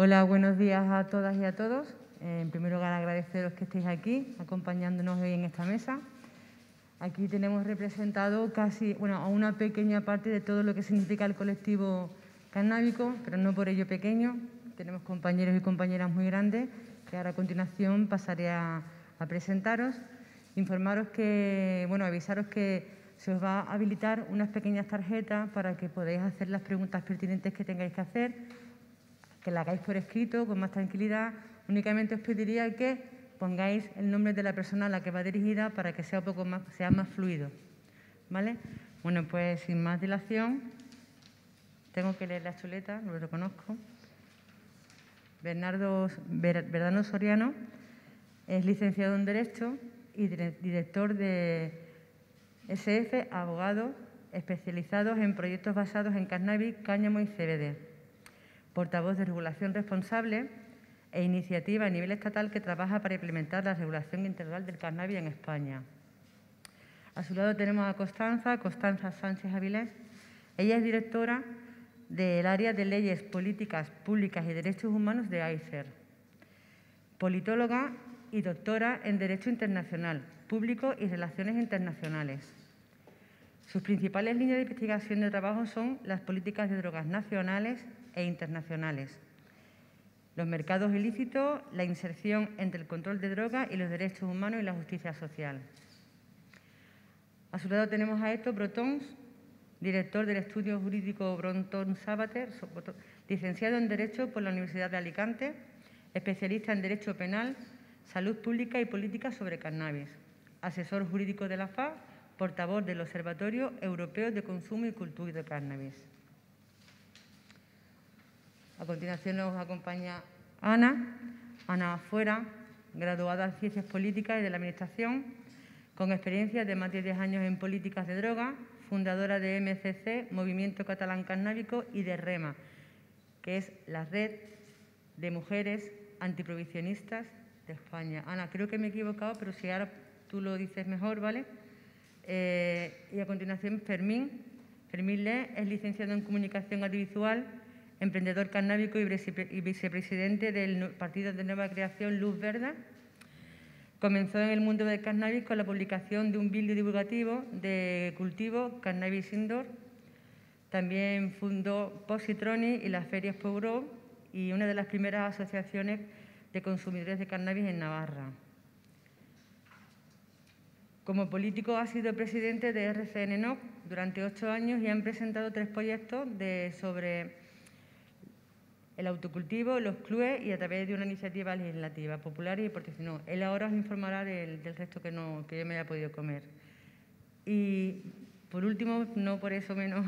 Hola, buenos días a todas y a todos. Eh, en primer lugar, agradeceros que estéis aquí acompañándonos hoy en esta mesa. Aquí tenemos representado casi, bueno, a una pequeña parte de todo lo que significa el colectivo cannábico, pero no por ello pequeño. Tenemos compañeros y compañeras muy grandes que ahora a continuación pasaré a, a presentaros. Informaros que, bueno, avisaros que se os va a habilitar unas pequeñas tarjetas para que podáis hacer las preguntas pertinentes que tengáis que hacer que la hagáis por escrito, con más tranquilidad. Únicamente os pediría que pongáis el nombre de la persona a la que va dirigida para que sea un poco más, sea más fluido. ¿Vale? Bueno, pues sin más dilación, tengo que leer la chuleta, no lo reconozco. Bernardo Soriano es licenciado en Derecho y director de SF, abogado especializado en proyectos basados en cannabis, cáñamo y CBD portavoz de Regulación Responsable e iniciativa a nivel estatal que trabaja para implementar la regulación integral del cannabis en España. A su lado tenemos a Constanza, Constanza Sánchez Avilés. Ella es directora del área de leyes, políticas públicas y derechos humanos de AICER, politóloga y doctora en Derecho Internacional, Público y Relaciones Internacionales. Sus principales líneas de investigación de trabajo son las políticas de drogas nacionales, e internacionales. Los mercados ilícitos, la inserción entre el control de drogas y los derechos humanos y la justicia social. A su lado tenemos a esto Brotons, director del estudio jurídico Bronton Sabater, licenciado en Derecho por la Universidad de Alicante, especialista en Derecho Penal, Salud Pública y Política sobre Cannabis, asesor jurídico de la FA, portavoz del Observatorio Europeo de Consumo y Cultura de Cannabis. A continuación nos acompaña Ana, Ana Afuera, graduada en Ciencias Políticas y de la Administración, con experiencia de más de 10 años en políticas de droga, fundadora de MCC, Movimiento Catalán Cannábico y de REMA, que es la red de mujeres antiprovisionistas de España. Ana, creo que me he equivocado, pero si ahora tú lo dices mejor, ¿vale? Eh, y a continuación, Fermín. Fermín Le es licenciado en Comunicación Audiovisual emprendedor cannábico y vicepresidente del Partido de Nueva Creación Luz Verda. Comenzó en el mundo del cannabis con la publicación de un vídeo divulgativo de cultivo Cannabis Indoor. También fundó Positroni y las ferias Pogro y una de las primeras asociaciones de consumidores de cannabis en Navarra. Como político ha sido presidente de RCNNOC durante ocho años y han presentado tres proyectos de, sobre el autocultivo, los clubes y a través de una iniciativa legislativa popular y no, Él ahora os informará del, resto que, no, yo me haya podido comer. Y por último, no por eso menos,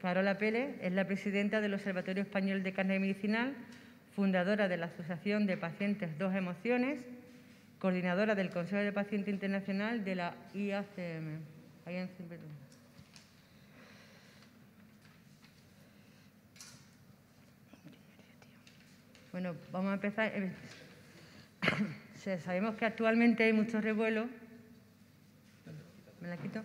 Carola Pérez es la presidenta del Observatorio Español de Carne Medicinal, fundadora de la Asociación de Pacientes Dos Emociones, coordinadora del Consejo de Paciente Internacional de la IACM. Bueno, vamos a empezar. Eh, sabemos que actualmente hay mucho revuelo ¿Me la quito?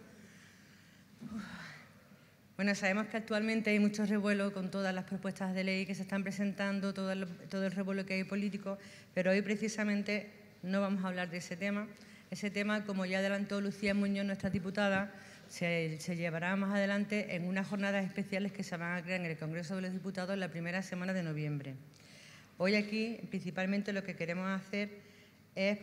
Bueno, sabemos que actualmente hay mucho revuelo con todas las propuestas de ley que se están presentando, todo el, revuelo que hay político, pero hoy precisamente no vamos a hablar de ese tema. Ese tema, como ya adelantó Lucía Muñoz, nuestra diputada, se, se, llevará más adelante en unas jornadas especiales que se van a crear en el Congreso de los Diputados la primera semana de noviembre. Hoy aquí principalmente lo que queremos hacer es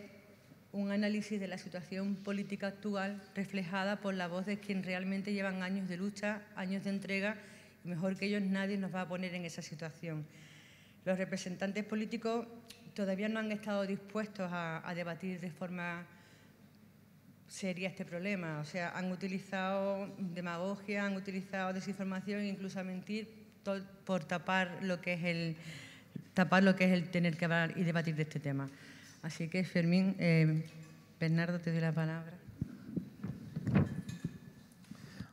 un análisis de la situación política actual reflejada por la voz de quien realmente llevan años de lucha, años de entrega, y mejor que ellos nadie nos va a poner en esa situación. Los representantes políticos todavía no han estado dispuestos a, debatir de forma seria este problema. O sea, han utilizado demagogia, han utilizado desinformación, incluso a mentir por tapar lo que es el, tapar lo que es el tener que hablar y debatir de este tema. Así que, Fermín, eh, Bernardo, te doy la palabra.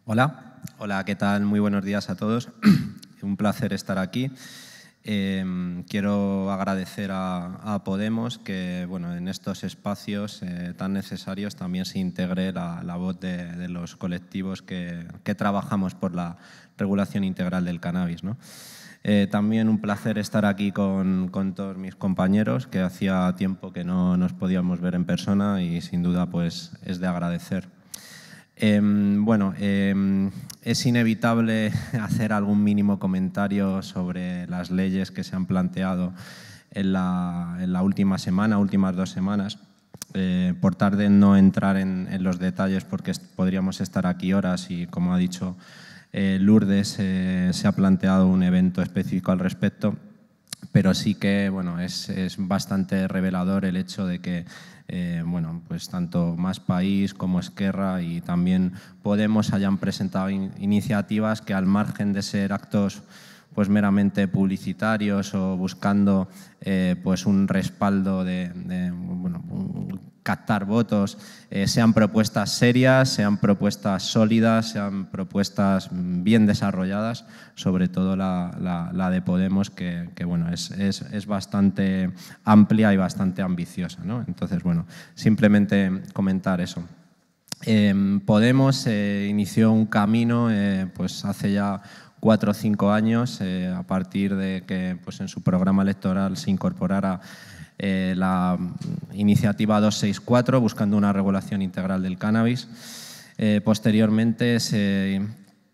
Hola, hola, ¿qué tal? Muy buenos días a todos. Un placer estar aquí. Em, quiero agradecer a, Podemos que bueno, en estos espacios eh, tan necesarios también se integre la, voz de, los colectivos que, que, trabajamos por la regulación integral del cannabis. ¿no? Eh, también un placer estar aquí con, todos mis compañeros, que hacía tiempo que no nos podíamos ver en persona y sin duda pues, es de agradecer. Em, bueno, em, es inevitable hacer algún mínimo comentario sobre las leyes que se han planteado en la, última semana, últimas dos semanas. Eh, por tarde no entrar en, en los detalles porque podríamos estar aquí horas y, como ha dicho, eh, Lourdes eh, se ha planteado un evento específico al respecto, pero sí que bueno, es, bastante revelador el hecho de que eh, bueno, pues tanto Más País como Esquerra y también Podemos hayan presentado iniciativas que al margen de ser actos pues meramente publicitarios o buscando eh, pues un respaldo de, captar votos, eh, sean propuestas serias, sean propuestas sólidas, sean propuestas bien desarrolladas, sobre todo la, de Podemos, que, bueno, es, bastante amplia y bastante ambiciosa. ¿no? Entonces, bueno, simplemente comentar eso. Em, Podemos eh, inició un camino pues hace ya cuatro o cinco años, eh, a partir de que pues, en su programa electoral se incorporara eh, la mm, iniciativa 264 buscando una regulación integral del cannabis. Eh, posteriormente se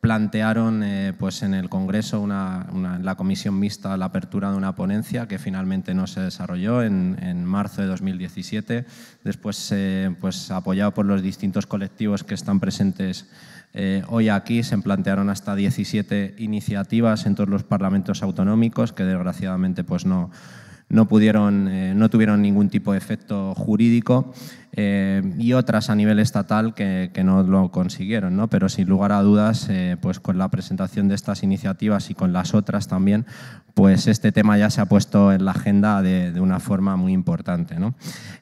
plantearon eh, pues en el Congreso, la comisión mixta, la apertura de una ponencia que finalmente no se desarrolló en, marzo de 2017. Después, eh, pues apoyado por los distintos colectivos que están presentes eh, hoy aquí, se plantearon hasta 17 iniciativas en todos los parlamentos autonómicos que desgraciadamente pues no, no, pudieron, no tuvieron ningún tipo de efecto jurídico y otras a nivel estatal que, no lo consiguieron. ¿no? Pero sin lugar a dudas, eh, pues con la presentación de estas iniciativas y con las otras también, pues este tema ya se ha puesto en la agenda de, de una forma muy importante. ¿no?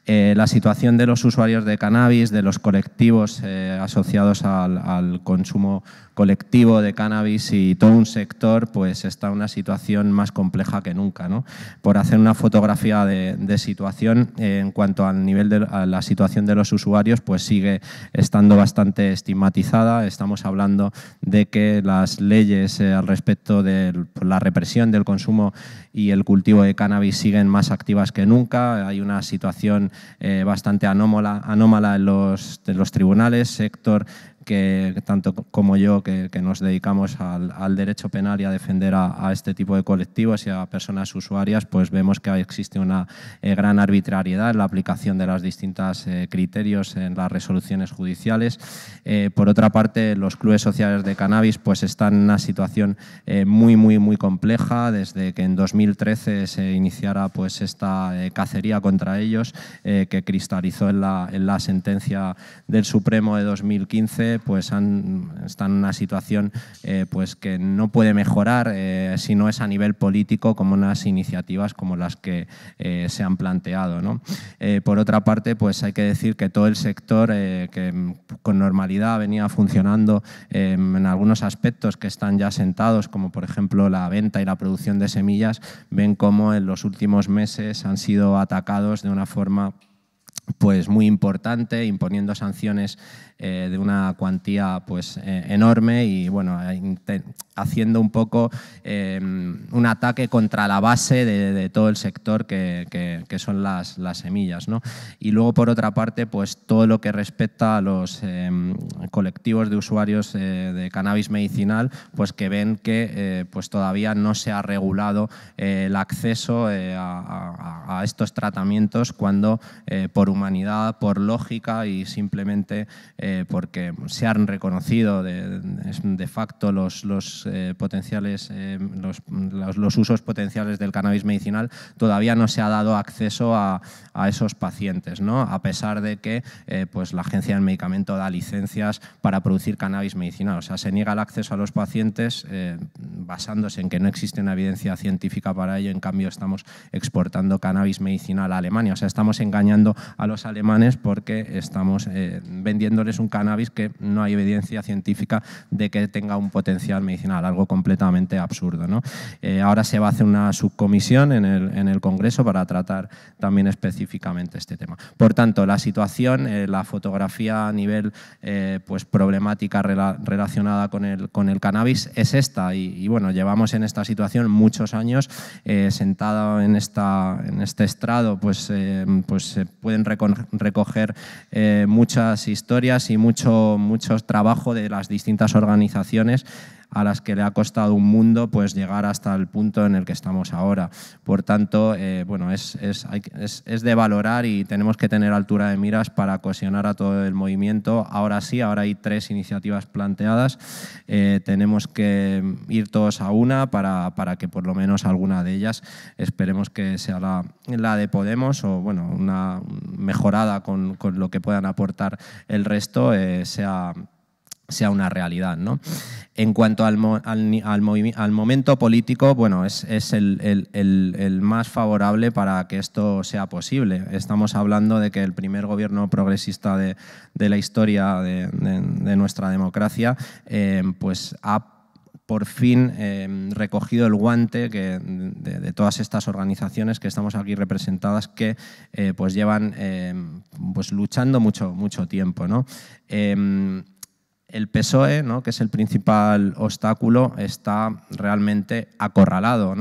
Eh, la situación de los usuarios de cannabis, de los colectivos eh, asociados al, consumo colectivo de cannabis y todo un sector, pues está en una situación más compleja que nunca. ¿no? Por hacer una fotografía de, situación en cuanto al nivel de a la situación situación de los usuarios pues sigue estando bastante estigmatizada. Estamos hablando de que las leyes eh, al respecto de la represión del consumo y el cultivo de cannabis siguen más activas que nunca. Hay una situación eh, bastante anómala, anómala en, los, en los tribunales. Héctor que tanto como yo, que, nos dedicamos al, derecho penal y a defender a, este tipo de colectivos y a personas usuarias, pues vemos que existe una eh, gran arbitrariedad en la aplicación de los distintos eh, criterios en las resoluciones judiciales. Eh, por otra parte, los clubes sociales de cannabis pues, están en una situación muy, muy, muy compleja desde que en 2013 se iniciara pues, esta cacería contra ellos, que cristalizó en la, en la sentencia del Supremo de 2015 pues están en una situación eh, pues que no puede mejorar eh, si no es a nivel político como unas iniciativas como las que eh, se han planteado. por otra parte, pues hay que decir que todo el sector que con normalidad venía funcionando em, en algunos aspectos que están ya sentados, como por ejemplo la venta y la producción de semillas, ven cómo en los últimos meses han sido atacados de una forma pues muy importante, imponiendo sanciones eh, de una cuantía pues, eh, enorme y bueno, eh, haciendo un poco em, un ataque contra la base de, todo el sector que, son las, las semillas. Y luego, por otra parte, pues, todo lo que respecta a los em, colectivos de usuarios de cannabis medicinal, pues que ven que pues, todavía no se ha regulado el acceso a, estos tratamientos cuando por humanidad, por lógica y simplemente... Eh, porque se han reconocido de, facto los, eh, potenciales, eh, los, usos potenciales del cannabis medicinal, todavía no se ha dado acceso a, esos pacientes, ¿no? a pesar de que pues la Agencia del Medicamento da licencias para producir cannabis medicinal. O sea, se niega el acceso a los pacientes basándose en que no existe una evidencia científica para ello, en cambio estamos exportando cannabis medicinal a Alemania. O sea, estamos engañando a los alemanes porque estamos vendiéndoles es un cannabis que no hay evidencia científica de que tenga un potencial medicinal, algo completamente absurdo. Eh, ahora se va a hacer una subcomisión en el, Congreso para tratar también específicamente este tema. Por tanto, la situación, eh, la fotografía a nivel eh, pues, problemática relacionada con el, con el cannabis es esta y, bueno, llevamos en esta situación muchos años sentado en, esta, en este estrado, pues, pues se pueden recoger muchas historias y mucho, trabajo de las distintas organizaciones a las que le ha costado un mundo pues, llegar hasta el punto en el que estamos ahora. Por tanto, eh, bueno, es, es, de valorar y tenemos que tener altura de miras para cohesionar a todo el movimiento. Ahora sí, ahora hay tres iniciativas planteadas. Eh, tenemos que ir todos a una para, para, que por lo menos alguna de ellas esperemos que sea la, de Podemos o bueno, una mejorada con, lo que puedan aportar el resto eh, sea sea una realidad. ¿no? En cuanto al, al, momento político, bueno, es, el, más favorable para que esto sea posible. Estamos hablando de que el primer gobierno progresista de, la historia de, nuestra democracia eh, pues ha por fin eh, recogido el guante de, todas estas organizaciones que estamos aquí representadas que eh, pues llevan pues luchando mucho, mucho tiempo. ¿no? el PSOE, ¿no? que es el principal obstáculo, está realmente acorralado.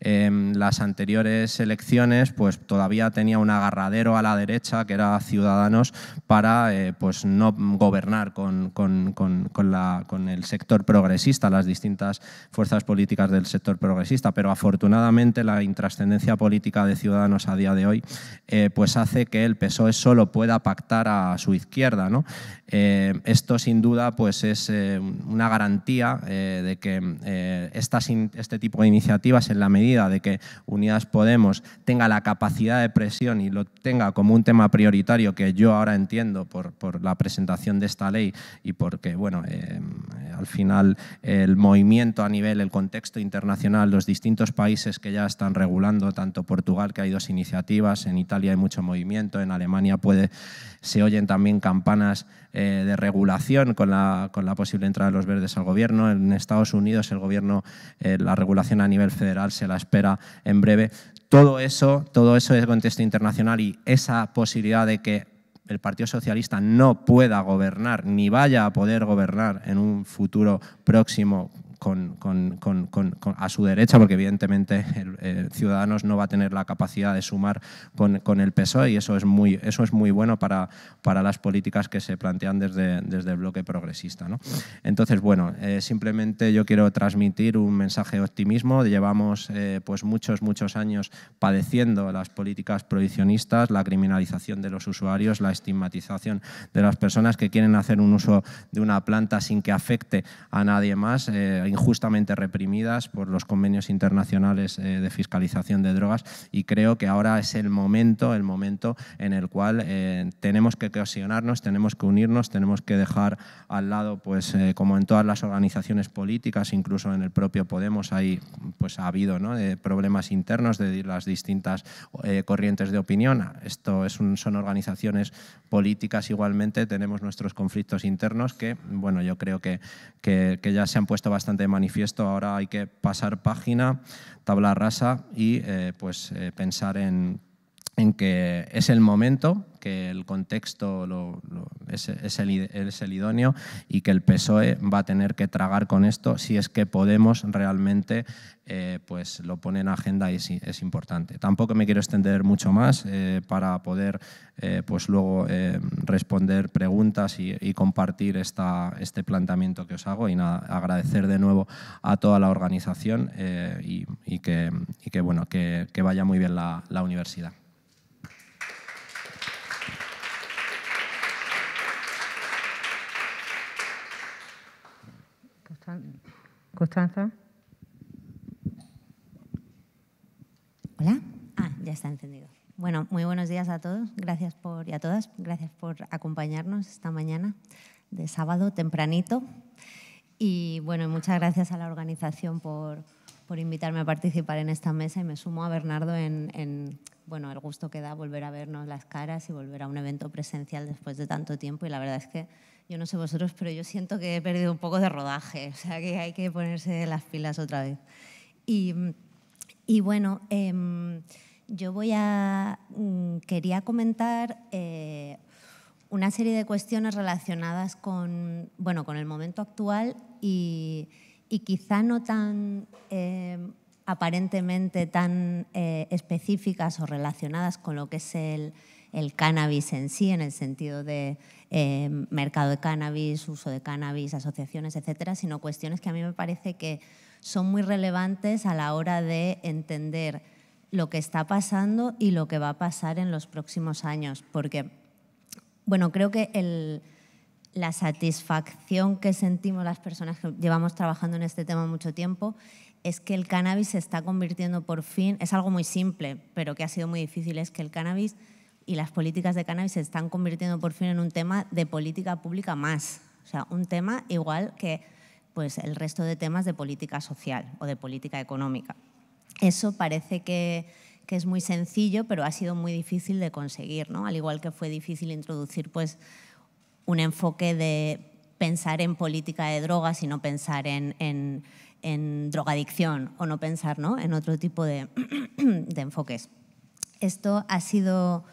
En las anteriores elecciones pues, todavía tenía un agarradero a la derecha, que era Ciudadanos, para eh, pues, no gobernar con, la, con el sector progresista, las distintas fuerzas políticas del sector progresista. Pero afortunadamente la intrascendencia política de Ciudadanos a día de hoy eh, pues hace que el PSOE solo pueda pactar a su izquierda. ¿no? Eh, esto sin duda pues es eh, una garantía eh, de que eh, estas este tipo de iniciativas, en la medida de que Unidas Podemos tenga la capacidad de presión y lo tenga como un tema prioritario que yo ahora entiendo por, por la presentación de esta ley y porque, bueno, al final, el movimiento a nivel, el contexto internacional, los distintos países que ya están regulando, tanto Portugal, que hay dos iniciativas, en Italia hay mucho movimiento, en Alemania puede, se oyen también campanas eh, de regulación con la, con la, posible entrada de los verdes al gobierno. En Estados Unidos, el gobierno, eh, la regulación a nivel federal se la espera en breve. Todo eso, todo eso es contexto internacional y esa posibilidad de que el Partido Socialista no pueda gobernar ni vaya a poder gobernar en un futuro próximo a su derecha, porque evidentemente el, Ciudadanos no va a tener la capacidad de sumar con, el PSOE y eso es muy, eso es muy bueno para, para las políticas que se plantean desde, desde el bloque progresista. Entonces, bueno, eh, simplemente yo quiero transmitir un mensaje de optimismo. Llevamos eh, pues muchos, muchos años padeciendo las políticas prohibicionistas, la criminalización de los usuarios, la estigmatización de las personas que quieren hacer un uso de una planta sin que afecte a nadie más. Eh, injustamente reprimidas por los convenios internacionales eh, de fiscalización de drogas y creo que ahora es el momento, el momento en el cual eh, tenemos que cohesionarnos, tenemos que unirnos, tenemos que dejar al lado, pues eh, como en todas las organizaciones políticas, incluso en el propio Podemos hay, pues ha habido ¿no? problemas internos de las distintas corrientes de opinión. Esto es son organizaciones políticas igualmente, tenemos nuestros conflictos internos que, bueno, yo creo que, que ya se han puesto bastante de manifiesto. Ahora hay que pasar página, tabla rasa y eh, pues, eh, pensar en en que es el momento, que el contexto es, el, idóneo y que el PSOE va a tener que tragar con esto si es que Podemos realmente eh, pues lo pone en agenda y es, importante. Tampoco me quiero extender mucho más eh, para poder eh, pues luego responder preguntas y, compartir esta, este planteamiento que os hago y nada, agradecer de nuevo a toda la organización y, que, bueno, que, vaya muy bien la universidad. Constanza. Hola. Ah, ya está encendido. Bueno, muy buenos días a todos gracias por, y a todas. Gracias por acompañarnos esta mañana de sábado tempranito. Y bueno, muchas gracias a la organización por, invitarme a participar en esta mesa y me sumo a Bernardo en, en, bueno, el gusto que da volver a vernos las caras y volver a un evento presencial después de tanto tiempo. Y la verdad es que yo no sé vosotros, pero yo siento que he perdido un poco de rodaje, o sea que hay que ponerse las pilas otra vez. Y, bueno, em, yo voy a. Mm, quería comentar eh, una serie de cuestiones relacionadas con, bueno, con el momento actual y, quizá no tan. Em, aparentemente tan eh, específicas o relacionadas con lo que es el, cannabis en sí, en el sentido de Em, mercado de cannabis, uso de cannabis, asociaciones, etcétera, sino cuestiones que a mí me parece que son muy relevantes a la hora de entender lo que está pasando y lo que va a pasar en los próximos años. Porque, bueno, creo que la satisfacción que sentimos las personas que llevamos trabajando en este tema mucho tiempo es que el cannabis se está convirtiendo por fin, es algo muy simple, pero que ha sido muy difícil, es que el cannabis y las políticas de cannabis se están convirtiendo por fin en un tema de política pública más. O sea, un tema igual que pues, el resto de temas de política social o de política económica. Eso parece que, es muy sencillo, pero ha sido muy difícil de conseguir, ¿no? Al igual que fue difícil introducir pues, un enfoque de pensar en política de drogas y no pensar en, en, en drogadicción o no pensar ¿no? en otro tipo de, de enfoques. Esto ha sido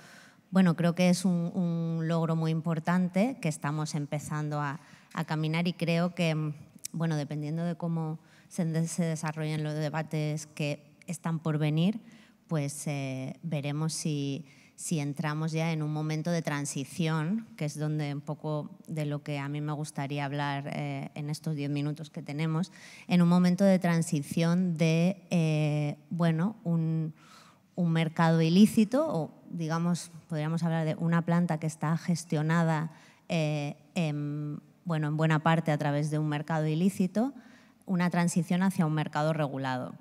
bueno, creo que es un, logro muy importante que estamos empezando a, caminar y creo que, bueno, dependiendo de cómo se, se desarrollen los debates que están por venir, pues eh, veremos si, entramos ya en un momento de transición, que es donde un poco de lo que a mí me gustaría hablar eh, en estos diez minutos que tenemos, en un momento de transición de, eh, bueno, un, un mercado ilícito o, digamos, podríamos hablar de una planta que está gestionada eh, en, bueno, en buena parte a través de un mercado ilícito, una transición hacia un mercado regulado.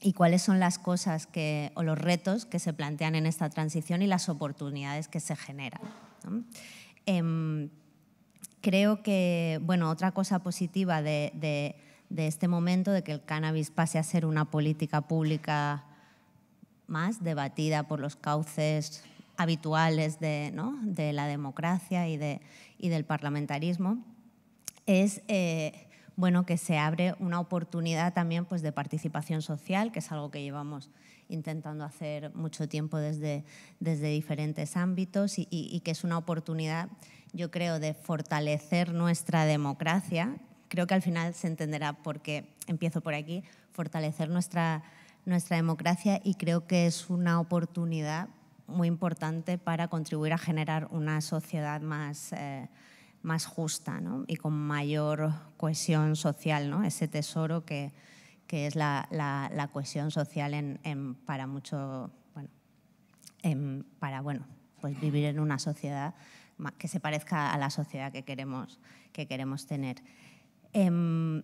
¿Y cuáles son las cosas que, o los retos que se plantean en esta transición y las oportunidades que se generan? Em, creo que, bueno, otra cosa positiva de, de, este momento, de que el cannabis pase a ser una política pública más debatida por los cauces habituales de, ¿no? de la democracia y, de, y, del parlamentarismo, es eh, bueno, que se abre una oportunidad también pues, de participación social, que es algo que llevamos intentando hacer mucho tiempo desde, desde diferentes ámbitos y, y que es una oportunidad, yo creo, de fortalecer nuestra democracia. Creo que al final se entenderá por qué empiezo por aquí, fortalecer nuestra democracia nuestra democracia y creo que es una oportunidad muy importante para contribuir a generar una sociedad más, eh, más justa y con mayor cohesión social, ¿no? ese tesoro que, que es la, cohesión social para mucho, bueno, para bueno, pues vivir en una sociedad que se parezca a la sociedad que queremos, que queremos tener. Em,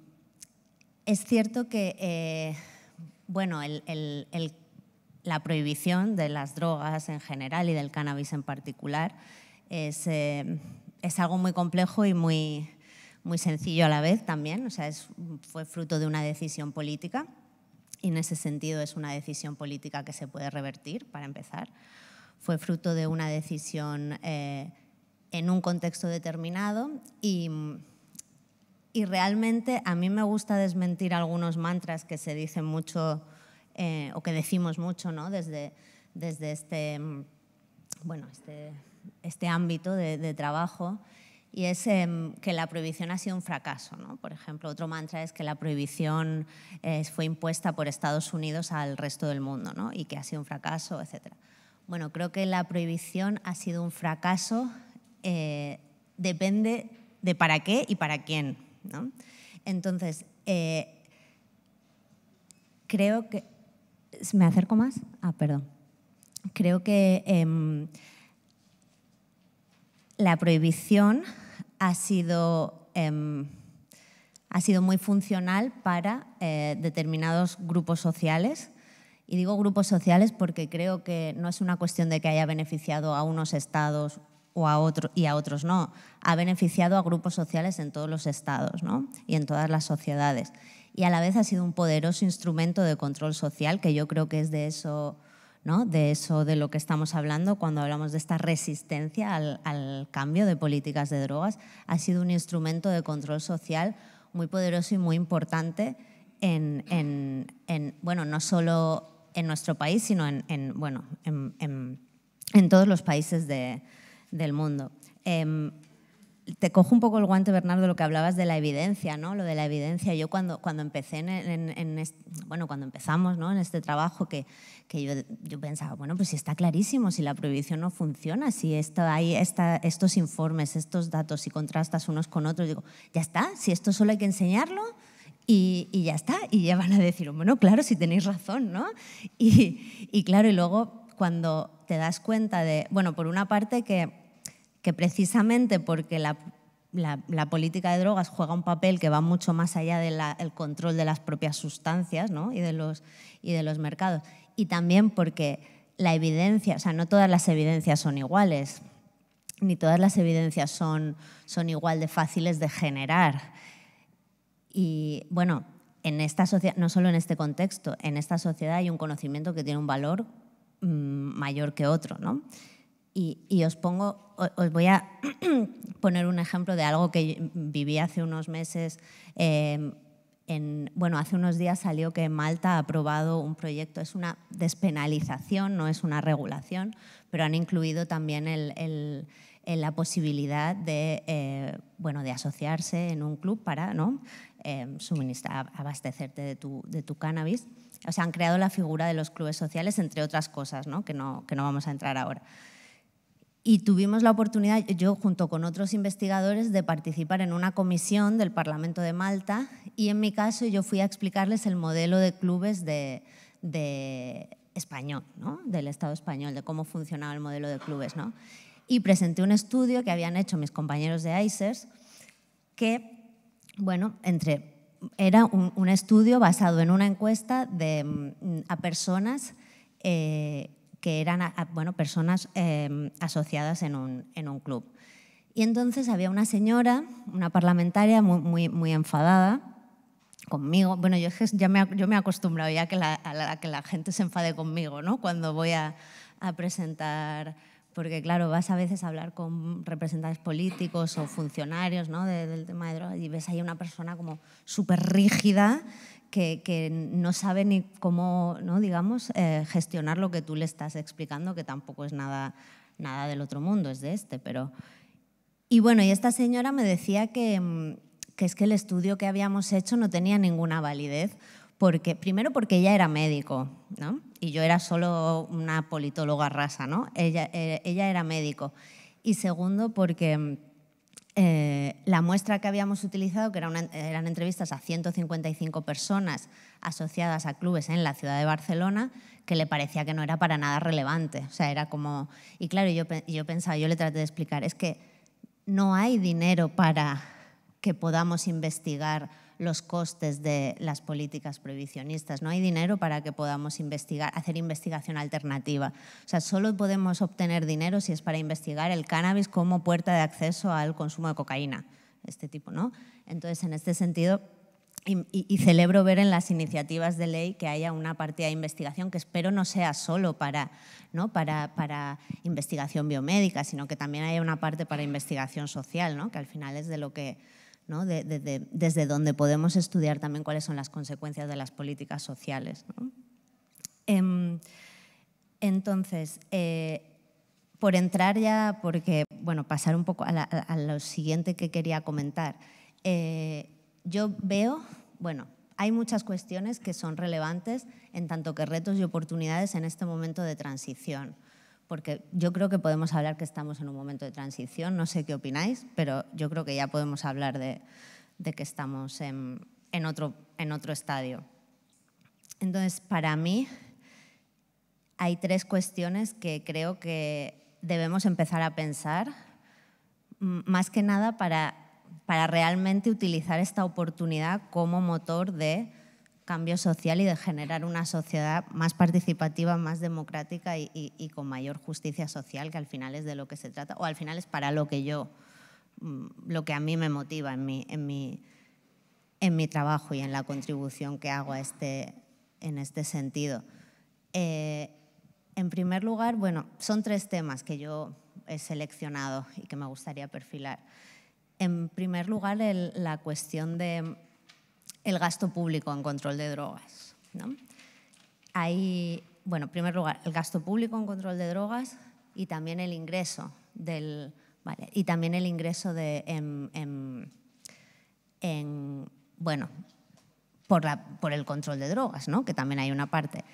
es cierto que eh, bueno, la prohibición de las drogas en general y del cannabis en particular eh, es, algo muy complejo y muy, muy sencillo a la vez también, o sea, es, fue fruto de una decisión política y en ese sentido es una decisión política que se puede revertir, para empezar. Fue fruto de una decisión eh, en un contexto determinado y y realmente a mí me gusta desmentir algunos mantras que se dicen mucho eh, o que decimos mucho ¿no? desde, desde este, mm, bueno, este, este ámbito de, trabajo y es em, que la prohibición ha sido un fracaso. ¿no? Por ejemplo, otro mantra es que la prohibición eh, fue impuesta por Estados Unidos al resto del mundo ¿no? y que ha sido un fracaso, etc. Bueno, creo que la prohibición ha sido un fracaso, eh, depende de para qué y para quién. ¿no? Entonces, eh, creo que... ¿Me acerco más? Ah, perdón. Creo que em, la prohibición ha sido, em, ha sido muy funcional para eh, determinados grupos sociales. Y digo grupos sociales porque creo que no es una cuestión de que haya beneficiado a unos estados a y a otros no. Ha beneficiado a grupos sociales en todos los estados y en todas las sociedades. Y a la vez ha sido un poderoso instrumento de control social, que yo creo que es de eso, ¿no? de, eso de lo que estamos hablando cuando hablamos de esta resistencia al, cambio de políticas de drogas. Ha sido un instrumento de control social muy poderoso y muy importante en, bueno, no solo en nuestro país, sino en, en bueno, en, todos los países de, del mundo. Em, te cojo un poco el guante, Bernardo, lo que hablabas de la evidencia, ¿no? Lo de la evidencia. Yo cuando, cuando empecé en, este, bueno, cuando empezamos ¿no? en este trabajo, que, que yo, yo, pensaba, bueno, pues si está clarísimo, si la prohibición no funciona, si esto hay estos informes, estos datos, y contrastas unos con otros, digo, ya está, si esto solo hay que enseñarlo, y, y, ya está. Y ya van a decir, bueno, claro, si tenéis razón, ¿no? Y, y, claro, y luego cuando te das cuenta de, bueno, por una parte que que precisamente porque la, política de drogas juega un papel que va mucho más allá del control de las propias sustancias y, de los, y de los mercados, y también porque la evidencia, o sea, no todas las evidencias son iguales, ni todas las evidencias son, son igual de fáciles de generar. Y bueno, en esta sociedad, no solo en este contexto, en esta sociedad hay un conocimiento que tiene un valor mm, mayor que otro, ¿no? Y, os pongo, os voy a poner un ejemplo de algo que viví hace unos meses. Em, bueno, hace unos días salió que Malta ha aprobado un proyecto, es una despenalización, no es una regulación, pero han incluido también la posibilidad de, eh, bueno, de asociarse en un club para em, suministrar, abastecerte de tu, cannabis. O sea, han creado la figura de los clubes sociales, entre otras cosas, que no vamos a entrar ahora y tuvimos la oportunidad, yo junto con otros investigadores, de participar en una comisión del Parlamento de Malta y en mi caso yo fui a explicarles el modelo de clubes de, español, ¿no? del Estado español, de cómo funcionaba el modelo de clubes. ¿no? Y presenté un estudio que habían hecho mis compañeros de ICERS que, bueno, entre, era un, estudio basado en una encuesta de, mm, a personas eh, que eran ah, bueno, personas em, asociadas en un, en un, club. Y entonces había una señora, una parlamentaria muy, muy, muy enfadada conmigo. Bueno, yo, ya me, yo me he acostumbrado ya que a, que la gente se enfade conmigo ¿no? cuando voy a, presentar, porque claro, vas a veces a hablar con representantes políticos o funcionarios ¿no? del tema de drogas y ves ahí una persona como súper rígida que, no sabe ni cómo, ¿no? digamos, eh, gestionar lo que tú le estás explicando, que tampoco es nada, nada del otro mundo, es de este, pero... Y bueno, y esta señora me decía que, mm, es que el estudio que habíamos hecho no tenía ninguna validez, porque, primero porque ella era médico, Y yo era solo una politóloga rasa, ¿no? Ella, eh, ella era médico. Y segundo porque mm, eh, la muestra que habíamos utilizado, que eran entrevistas a 155 personas asociadas a clubes en la ciudad de Barcelona, que le parecía que no era para nada relevante. O sea, era como... Y claro, yo, yo pensaba, yo le traté de explicar, es que no hay dinero para que podamos investigar los costes de las políticas prohibicionistas. No hay dinero para que podamos investigar, hacer investigación alternativa. O sea, solo podemos obtener dinero si es para investigar el cannabis como puerta de acceso al consumo de cocaína, este tipo, ¿no? Entonces, en este sentido, y, celebro ver en las iniciativas de ley que haya una partida de investigación que espero no sea solo para, ¿no? para, para investigación biomédica, sino que también haya una parte para investigación social, ¿no? que al final es de lo que desde donde podemos estudiar también cuáles son las consecuencias de las políticas sociales. Em, entonces, eh, por entrar ya, porque, bueno, pasar un poco a, lo siguiente que quería comentar. Eh, yo veo, bueno, hay muchas cuestiones que son relevantes en tanto que retos y oportunidades en este momento de transición porque yo creo que podemos hablar que estamos en un momento de transición, no sé qué opináis, pero yo creo que ya podemos hablar de, que estamos en, otro, estadio. Entonces, para mí hay tres cuestiones que creo que debemos empezar a pensar, más que nada para, para realmente utilizar esta oportunidad como motor de cambio social y de generar una sociedad más participativa, más democrática y, con mayor justicia social, que al final es de lo que se trata, o al final es para lo que yo, mm, lo que a mí me motiva en mi, en mi, en mi trabajo y en la contribución que hago a este, en este sentido. Eh, en primer lugar, bueno, son tres temas que yo he seleccionado y que me gustaría perfilar. En primer lugar, la cuestión de el gasto público en control de drogas. ¿no? bueno, en primer lugar, el gasto público en control de drogas y también el ingreso del... y también el ingreso de, bueno, por, la, por el control de drogas, ¿no? que también hay una parte.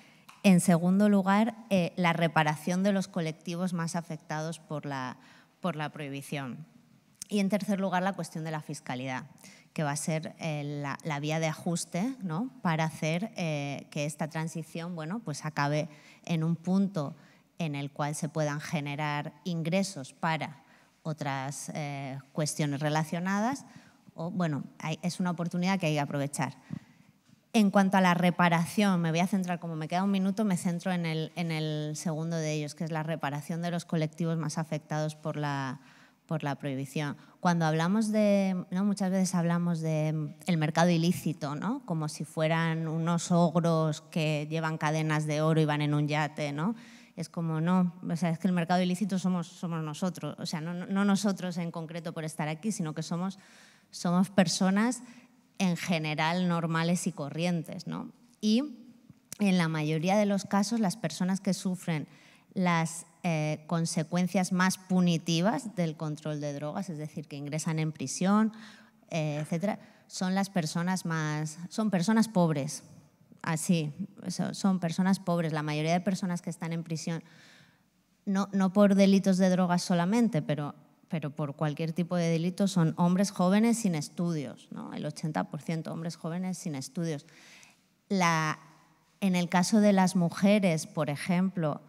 En segundo lugar, eh, la reparación de los colectivos más afectados por la, por la prohibición. Y en tercer lugar, la cuestión de la fiscalidad que va a ser eh, la, vía de ajuste para hacer eh, que esta transición bueno, pues acabe en un punto en el cual se puedan generar ingresos para otras eh, cuestiones relacionadas. O, bueno, es una oportunidad que hay que aprovechar. En cuanto a la reparación, me voy a centrar, como me queda un minuto, me centro en el, en el segundo de ellos, que es la reparación de los colectivos más afectados por la, por la prohibición. Cuando hablamos de, ¿no? muchas veces hablamos de mm, el mercado ilícito, ¿no? como si fueran unos ogros que llevan cadenas de oro y van en un yate, ¿no? Es como, no, o sea, es que el mercado ilícito somos, somos nosotros, o sea, no, nosotros en concreto por estar aquí, sino que somos, somos personas en general normales y corrientes, ¿no? Y en la mayoría de los casos las personas que sufren las eh, consecuencias más punitivas del control de drogas, es decir, que ingresan en prisión, eh, etcétera, son las personas más, son personas pobres, así, son personas pobres. La mayoría de personas que están en prisión, no, por delitos de drogas solamente, pero, por cualquier tipo de delito, son hombres jóvenes sin estudios, el 80% hombres jóvenes sin estudios. en el caso de las mujeres, por ejemplo,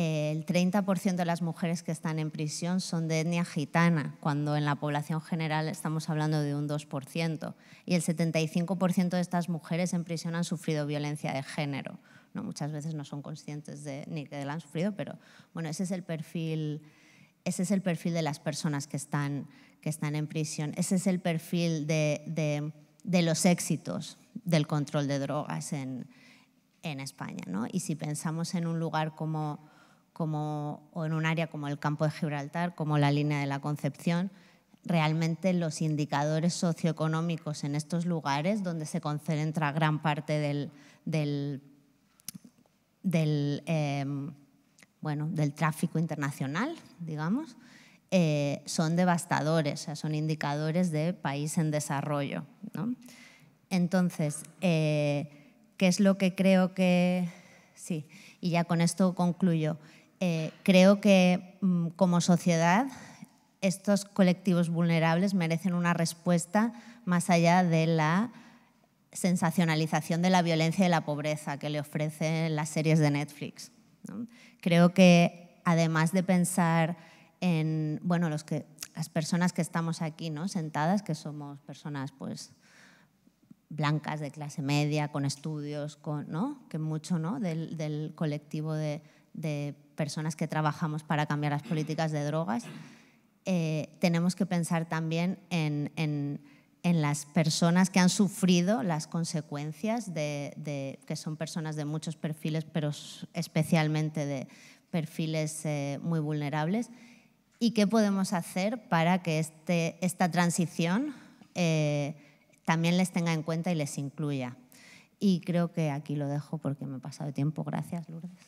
el 30% de las mujeres que están en prisión son de etnia gitana, cuando en la población general estamos hablando de un 2%, y el 75% de estas mujeres en prisión han sufrido violencia de género. No, muchas veces no son conscientes de, ni que la han sufrido, pero bueno, ese es el perfil, ese es el perfil de las personas que están, que están en prisión, ese es el perfil de, los éxitos del control de drogas en, España. Y si pensamos en un lugar como o en un área como el campo de Gibraltar, como la línea de la Concepción, realmente los indicadores socioeconómicos en estos lugares, donde se concentra gran parte del, em, tráfico internacional, digamos, eh, son devastadores, son indicadores de país en desarrollo. Entonces, eh, ¿qué es lo que creo que... Sí, y ya con esto concluyo. Eh, creo que mm, como sociedad estos colectivos vulnerables merecen una respuesta más allá de la sensacionalización de la violencia y la pobreza que le ofrecen las series de Netflix. Creo que además de pensar en bueno, los que, las personas que estamos aquí ¿no? sentadas, que somos personas pues, blancas de clase media, con estudios, con, que mucho del colectivo de, de personas que trabajamos para cambiar las políticas de drogas, eh, tenemos que pensar también en, las personas que han sufrido las consecuencias, de, que son personas de muchos perfiles, pero especialmente de perfiles eh, muy vulnerables, y qué podemos hacer para que este, esta transición eh, también les tenga en cuenta y les incluya. Y creo que aquí lo dejo porque me he pasado tiempo. Gracias, Lourdes.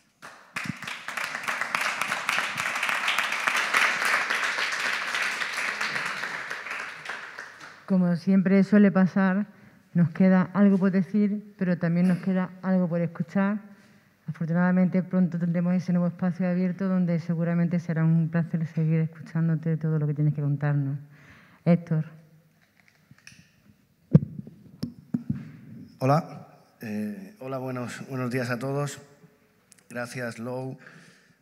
como siempre suele pasar, nos queda algo por decir, pero también nos queda algo por escuchar. Afortunadamente pronto tendremos ese nuevo espacio abierto donde seguramente será un placer seguir escuchándote todo lo que tienes que contarnos. Héctor. Hola, eh, hola, buenos, buenos días a todos. Gracias, Lou.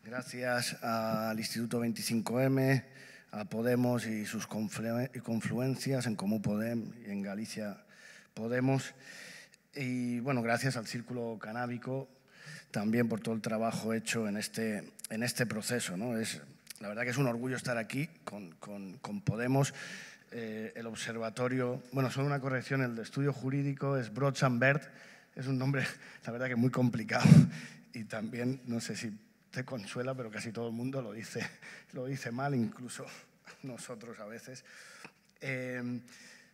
Gracias al Instituto 25M, a Podemos y sus confluencias en Comú Podem y en Galicia Podemos. Y bueno, gracias al Círculo Canábico también por todo el trabajo hecho en este, en este proceso. ¿no? Es, la verdad que es un orgullo estar aquí con, con, con Podemos. Eh, el observatorio, bueno, solo una corrección, el de estudio jurídico es Brotsambert, es un nombre, la verdad que muy complicado y también no sé si te consuela, pero casi todo el mundo lo dice, lo dice mal, incluso nosotros a veces. Eh,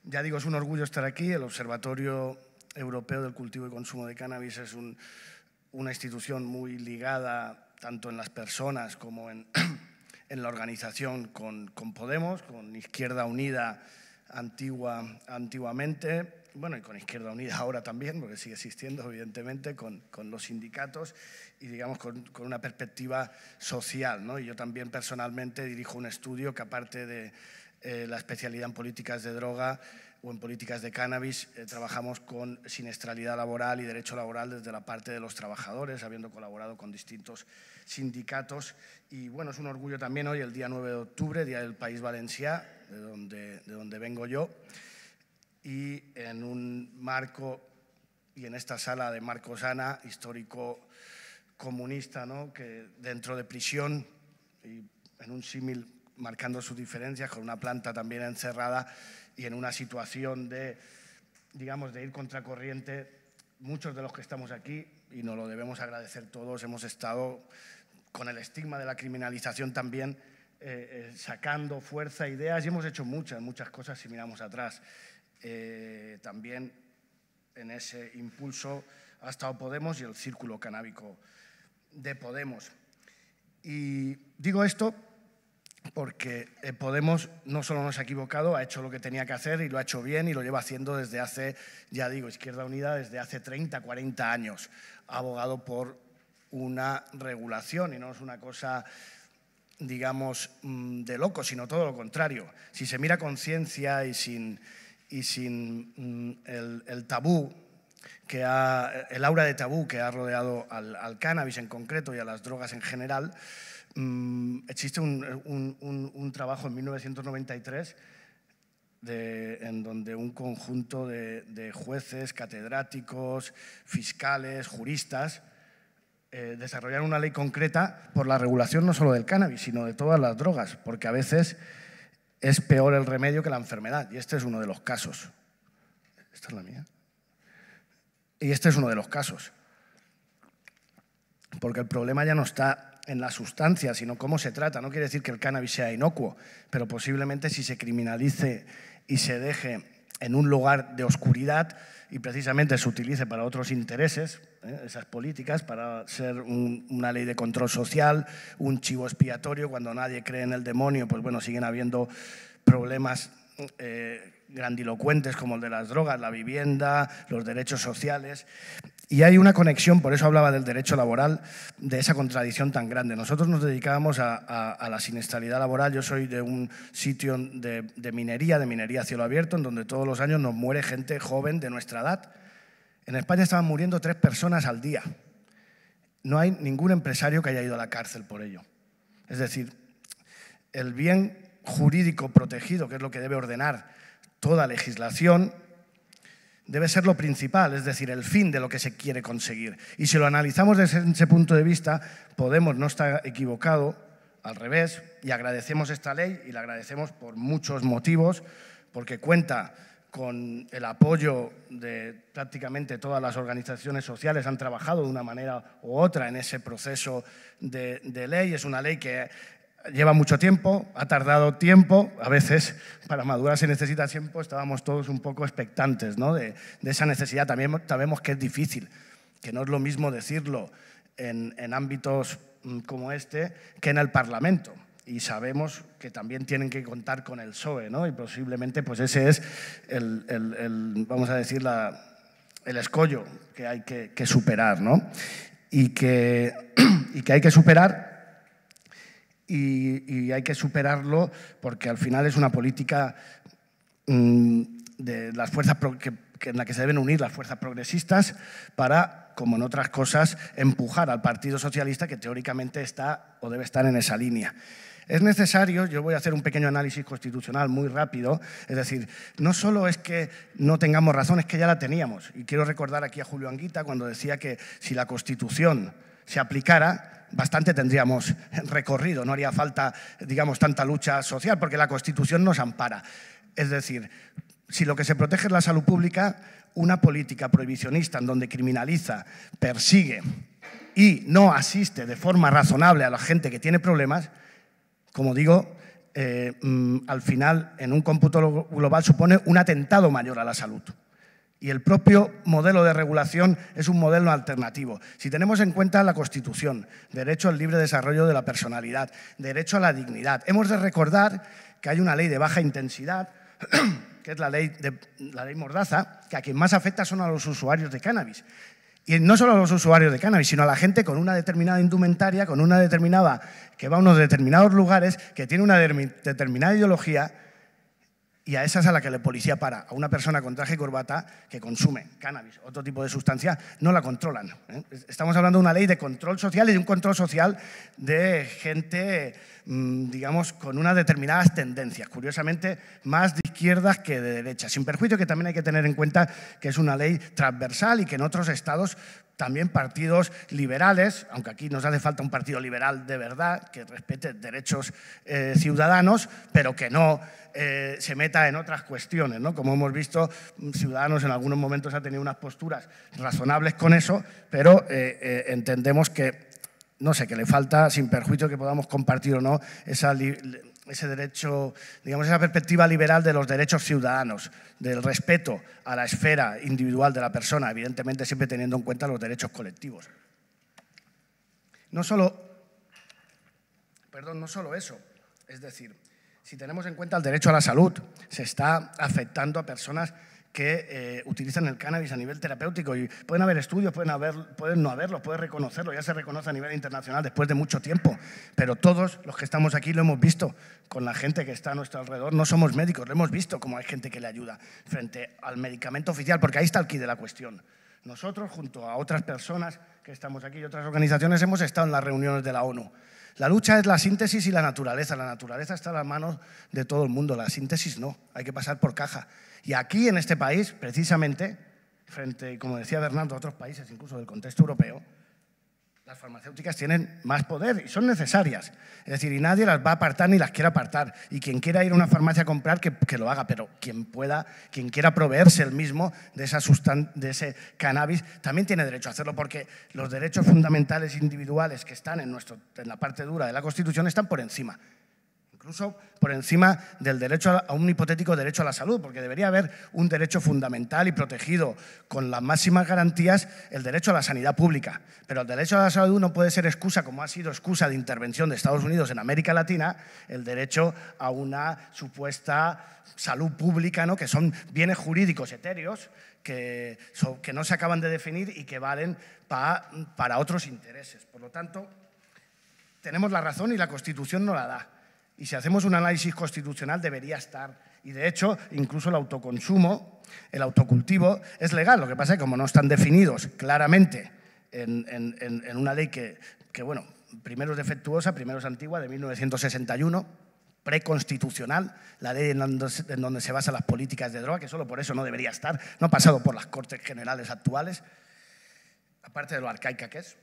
ya digo, es un orgullo estar aquí. El Observatorio Europeo del Cultivo y Consumo de Cannabis es una institución muy ligada tanto en las personas como en, en la organización con, Podemos, con Izquierda Unida antigua, antiguamente bueno, y con Izquierda Unida ahora también, porque sigue existiendo, evidentemente, con, con los sindicatos y, digamos, con, con, una perspectiva social. ¿no? Y yo también personalmente dirijo un estudio que, aparte de eh, la especialidad en políticas de droga o en políticas de cannabis, eh, trabajamos con siniestralidad laboral y derecho laboral desde la parte de los trabajadores, habiendo colaborado con distintos sindicatos. Y bueno, es un orgullo también hoy, el día 9 de octubre, Día del País Valenciá, de donde, de donde vengo yo y en un marco y en esta sala de Marcos Ana, histórico comunista, ¿no? que dentro de prisión y en un símil marcando sus diferencias con una planta también encerrada y en una situación de, digamos, de ir contracorriente, muchos de los que estamos aquí, y nos lo debemos agradecer todos, hemos estado con el estigma de la criminalización también, eh, eh, sacando fuerza, ideas, y hemos hecho muchas, muchas cosas si miramos atrás. Eh, también en ese impulso ha estado Podemos y el círculo canábico de Podemos. Y digo esto porque eh, Podemos no solo no se ha equivocado, ha hecho lo que tenía que hacer y lo ha hecho bien y lo lleva haciendo desde hace, ya digo, Izquierda Unida desde hace 30, 40 años, ha abogado por una regulación y no es una cosa, digamos, mm, de loco, sino todo lo contrario. Si se mira con ciencia y sin y sin mm, el, tabú que el aura de tabú que ha rodeado al, cannabis en concreto y a las drogas en general, mm, existe un, trabajo en 1993 en donde un conjunto de, jueces, catedráticos, fiscales, juristas, eh, desarrollaron una ley concreta por la regulación no solo del cannabis, sino de todas las drogas, porque a veces es peor el remedio que la enfermedad. Y este es uno de los casos. Esta es la mía. Y este es uno de los casos. Porque el problema ya no está en la sustancia, sino cómo se trata. No quiere decir que el cannabis sea inocuo, pero posiblemente si se criminalice y se deje en un lugar de oscuridad y precisamente se utilice para otros intereses, ¿eh? esas políticas, para ser una ley de control social, un chivo expiatorio, cuando nadie cree en el demonio, pues bueno, siguen habiendo problemas eh, grandilocuentes como el de las drogas, la vivienda, los derechos sociales. Y hay una conexión, por eso hablaba del derecho laboral, de esa contradicción tan grande. Nosotros nos dedicábamos a, la siniestralidad laboral. Yo soy de un sitio de, de, minería, de minería a cielo abierto, en donde todos los años nos muere gente joven de nuestra edad. En España estaban muriendo tres personas al día. No hay ningún empresario que haya ido a la cárcel por ello. Es decir, el bien jurídico protegido, que es lo que debe ordenar toda legislación, debe ser lo principal, es decir, el fin de lo que se quiere conseguir. Y si lo analizamos desde ese punto de vista, Podemos no estar equivocado, al revés, y agradecemos esta ley y la agradecemos por muchos motivos, porque cuenta con el apoyo de prácticamente todas las organizaciones sociales, han trabajado de una manera u otra en ese proceso de, de ley. Es una ley que lleva mucho tiempo, ha tardado tiempo, a veces para madurar se necesita tiempo, estábamos todos un poco expectantes ¿no? de, esa necesidad. También sabemos que es difícil, que no es lo mismo decirlo en, ámbitos mm, como este que en el Parlamento. Y sabemos que también tienen que contar con el PSOE, ¿no? Y posiblemente pues ese es el, vamos a decir, la, el escollo que hay que, que superar, ¿no? Y que, y que hay que superar y, hay que superarlo porque al final es una política mm, de las fuerzas en la que se deben unir las fuerzas progresistas para, como en otras cosas, empujar al Partido Socialista que teóricamente está o debe estar en esa línea. Es necesario, yo voy a hacer un pequeño análisis constitucional muy rápido, es decir, no solo es que no tengamos razón, es que ya la teníamos. Y quiero recordar aquí a Julio Anguita cuando decía que si la Constitución se aplicara, bastante tendríamos recorrido, no haría falta, digamos, tanta lucha social, porque la Constitución nos ampara. Es decir, si lo que se protege es la salud pública, una política prohibicionista en donde criminaliza, persigue y no asiste de forma razonable a la gente que tiene problemas, como digo, eh, mm, al final en un cómputo global supone un atentado mayor a la salud. Y el propio modelo de regulación es un modelo alternativo. Si tenemos en cuenta la Constitución, derecho al libre desarrollo de la personalidad, derecho a la dignidad, hemos de recordar que hay una ley de baja intensidad, que es la ley, de, la ley Mordaza, que a quien más afecta son a los usuarios de cannabis. Y no solo a los usuarios de cannabis, sino a la gente con una determinada indumentaria, con una determinada, que va a unos determinados lugares, que tiene una determinada ideología y a esa es a la que la policía para. A una persona con traje y corbata que consume cannabis, otro tipo de sustancia, no la controlan. ¿eh? Estamos hablando de una ley de control social y de un control social de gente, mm, digamos, con unas determinadas tendencias. Curiosamente, más de izquierdas que de derechas. Sin perjuicio que también hay que tener en cuenta que es una ley transversal y que en otros estados también partidos liberales, aunque aquí nos hace falta un partido liberal de verdad, que respete derechos eh, ciudadanos, pero que no eh, se meta en otras cuestiones. ¿no? Como hemos visto, mm, Ciudadanos en algunos momentos ha tenido unas posturas razonables con eso, pero eh, entendemos que, no sé, que le falta, sin perjuicio que podamos compartir o no, esa libertad ese derecho, digamos, esa perspectiva liberal de los derechos ciudadanos, del respeto a la esfera individual de la persona, evidentemente siempre teniendo en cuenta los derechos colectivos. No solo, perdón, no solo eso, es decir, si tenemos en cuenta el derecho a la salud, se está afectando a personas que eh, utilizan el cannabis a nivel terapéutico. Y pueden haber estudios, pueden, haber, pueden no haberlos, pueden reconocerlo, ya se reconoce a nivel internacional después de mucho tiempo. Pero todos los que estamos aquí lo hemos visto con la gente que está a nuestro alrededor. No somos médicos, lo hemos visto como hay gente que le ayuda frente al medicamento oficial, porque ahí está el quid de la cuestión. Nosotros, junto a otras personas que estamos aquí y otras organizaciones, hemos estado en las reuniones de la ONU. La lucha es la síntesis y la naturaleza. La naturaleza está en las manos de todo el mundo, la síntesis no. Hay que pasar por caja. Y aquí, en este país, precisamente, frente, como decía Bernardo, a otros países, incluso del contexto europeo, las farmacéuticas tienen más poder y son necesarias. Es decir, y nadie las va a apartar ni las quiere apartar. Y quien quiera ir a una farmacia a comprar, que, lo haga, pero quien pueda, quien quiera proveerse el mismo de, de ese cannabis, también tiene derecho a hacerlo, porque los derechos fundamentales individuales que están en, en la parte dura de la Constitución están por encima incluso por encima del derecho a, un hipotético derecho a la salud, porque debería haber un derecho fundamental y protegido con las máximas garantías el derecho a la sanidad pública. Pero el derecho a la salud no puede ser excusa, como ha sido excusa de intervención de Estados Unidos en América Latina, el derecho a una supuesta salud pública, ¿no? que son bienes jurídicos etéreos que, no se acaban de definir y que valen para otros intereses. Por lo tanto, tenemos la razón y la Constitución no la da. Y si hacemos un análisis constitucional debería estar. Y de hecho, incluso el autoconsumo, el autocultivo, es legal. Lo que pasa es que como no están definidos claramente en, una ley que, que, bueno, primero es defectuosa, primero es antigua, de 1961, preconstitucional, la ley en donde, se basan las políticas de droga, que solo por eso no debería estar, no ha pasado por las Cortes Generales actuales, aparte de lo arcaica que es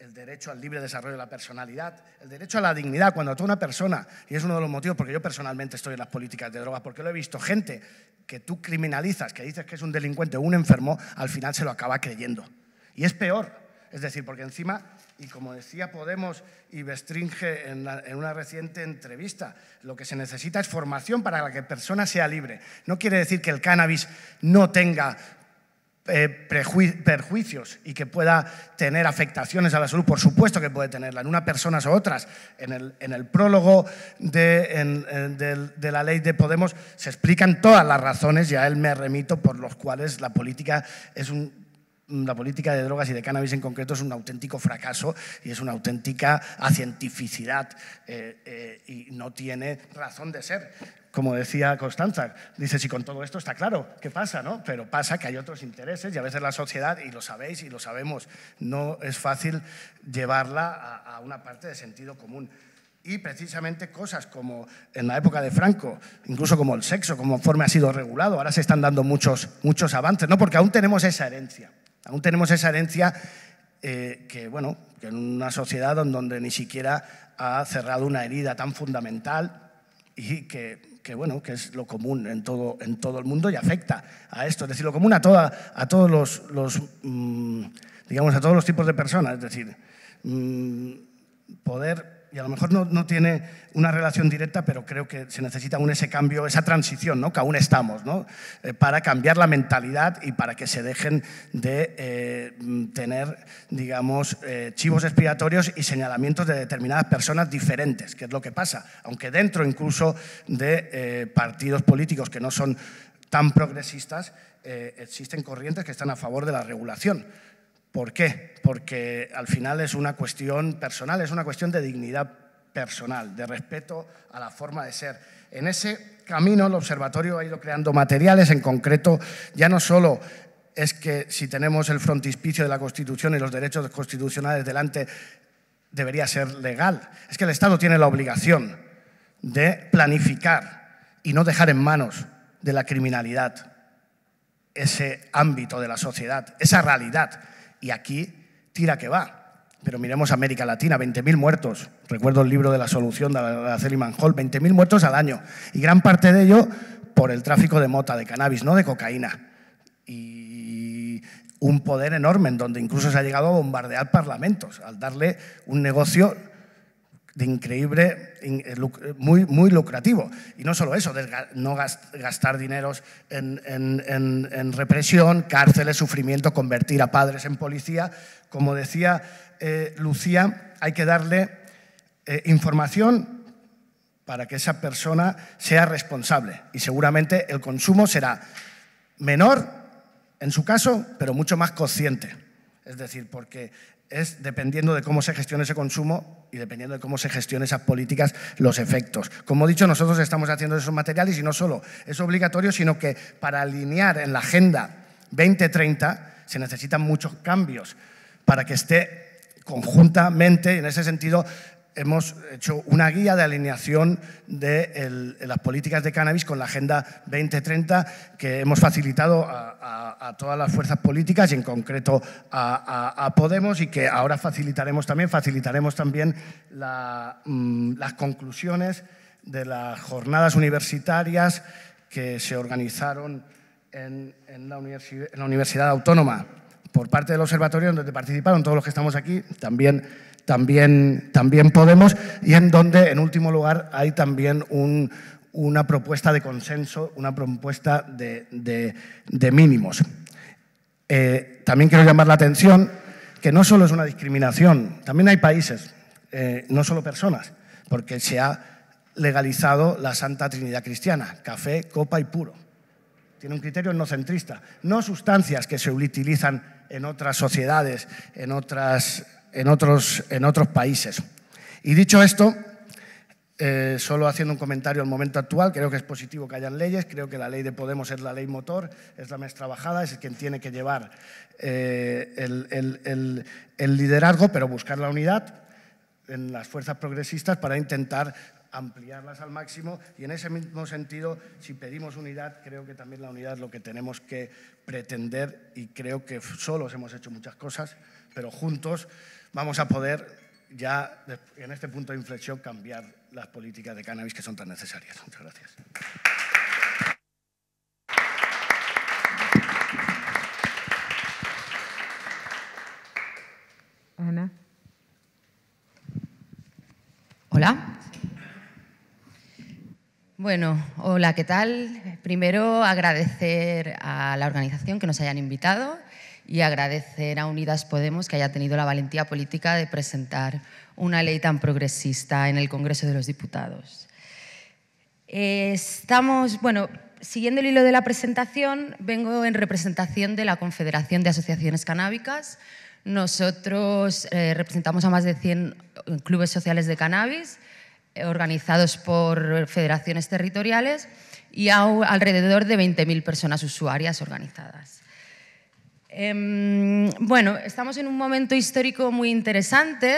el derecho al libre desarrollo de la personalidad, el derecho a la dignidad. Cuando toda una persona, y es uno de los motivos porque yo personalmente estoy en las políticas de drogas, porque lo he visto, gente que tú criminalizas, que dices que es un delincuente o un enfermo, al final se lo acaba creyendo. Y es peor, es decir, porque encima, y como decía Podemos y Bestringe en, en, una reciente entrevista, lo que se necesita es formación para que la persona sea libre. No quiere decir que el cannabis no tenga eh, perjuicios y que pueda tener afectaciones a la salud, por supuesto que puede tenerla, en unas personas o otras. En el, en el prólogo de, la ley de Podemos se explican todas las razones, y a él me remito, por los cuales la política es un la política de drogas y de cannabis en concreto es un auténtico fracaso y es una auténtica acientificidad eh, eh, y no tiene razón de ser. Como decía Constanza, dice, si con todo esto está claro, ¿qué pasa? No? Pero pasa que hay otros intereses y a veces la sociedad, y lo sabéis y lo sabemos, no es fácil llevarla a, a una parte de sentido común. Y precisamente cosas como en la época de Franco, incluso como el sexo, como forma ha sido regulado, ahora se están dando muchos, muchos avances, ¿no? porque aún tenemos esa herencia. Aún tenemos esa herencia eh, que, bueno, en una sociedad donde ni siquiera ha cerrado una herida tan fundamental y que, que bueno, que es lo común en todo, en todo el mundo y afecta a esto. Es decir, lo común a, toda, a todos los, mm, digamos, a todos los tipos de personas. Es decir, mm, poder y a lo mejor no, tiene una relación directa, pero creo que se necesita aún ese cambio, esa transición, que aún estamos, ¿no? Eh, para cambiar la mentalidad y para que se dejen de eh, mm, tener, digamos, eh, chivos expiatorios y señalamientos de determinadas personas diferentes, que es lo que pasa, aunque dentro incluso de partidos políticos que no son tan progresistas, existen corrientes que están a favor de la regulación ¿Por qué? Porque al final es una cuestión personal, es una cuestión de dignidad personal, de respeto a la forma de ser. En ese camino el observatorio ha ido creando materiales, en concreto ya no solo es que si tenemos el frontispicio de la Constitución y los derechos constitucionales delante, debería ser legal. Es que el Estado tiene la obligación de planificar y no dejar en manos de la criminalidad ese ámbito de la sociedad, esa realidad y aquí tira que va. Pero miremos América Latina, 20.000 muertos. Recuerdo el libro de la solución de Araceli Manjol, 20.000 muertos al año. Y gran parte de ello por el tráfico de mota, de cannabis, no de cocaína. Y un poder enorme en donde incluso se ha llegado a bombardear parlamentos al darle un negocio de increíble, eh, eh, muy, muy lucrativo. Y no solo eso, no gastar dineros en, represión, cárceles, sufrimiento, convertir a padres en policía. Como decía eh, Lucía, hay que darle información para que esa persona sea responsable. Y seguramente el consumo será menor, en su caso, pero mucho más consciente. Es decir, porque es dependiendo de cómo se gestione ese consumo y dependiendo de cómo se gestionen esas políticas, los efectos. Como he dicho, nosotros estamos haciendo esos materiales y no solo es obligatorio, sino que para alinear en la Agenda 2030 se necesitan muchos cambios para que esté conjuntamente, en ese sentido, hemos hecho una guía de alineación de las políticas de cannabis con la Agenda 2030 que hemos facilitado a, todas las fuerzas políticas y en concreto a, Podemos y que ahora facilitaremos también, facilitaremos también mm, las conclusiones de las jornadas universitarias que se organizaron en, la, universidad, Autónoma por parte del observatorio donde participaron todos los que estamos aquí, también también, también Podemos, y en donde, en último lugar, hay también una propuesta de consenso, una propuesta de, mínimos. Eh, también quiero llamar la atención que no solo es una discriminación, también hay países, eh, no solo personas, porque se ha legalizado la Santa Trinidad Cristiana, café, copa y puro. Tiene un criterio no centrista, no sustancias que se utilizan en otras sociedades, en otras en otros, en otros países. Y dicho esto, eh, solo haciendo un comentario al momento actual, creo que es positivo que hayan leyes, creo que la ley de Podemos es la ley motor, es la más trabajada, es quien tiene que llevar eh, el, el, el, el, liderazgo, pero buscar la unidad en las fuerzas progresistas para intentar ampliarlas al máximo y en ese mismo sentido, si pedimos unidad, creo que también la unidad es lo que tenemos que pretender y creo que solos hemos hecho muchas cosas, pero juntos vamos a poder ya en este punto de inflexión cambiar las políticas de cannabis que son tan necesarias. Muchas gracias. Ana. Hola. Bueno, hola, ¿qué tal? Primero agradecer a la organización que nos hayan invitado y agradecer a Unidas Podemos que haya tenido la valentía política de presentar una ley tan progresista en el Congreso de los Diputados. estamos, bueno, siguiendo el hilo de la presentación, vengo en representación de la Confederación de Asociaciones Canábicas. Nosotros eh, representamos a más de 100 eh, clubes sociales de cannabis eh, organizados por federaciones territoriales y a alrededor de 20.000 personas usuarias organizadas. Em, bueno, estamos en un momento histórico muy interesante.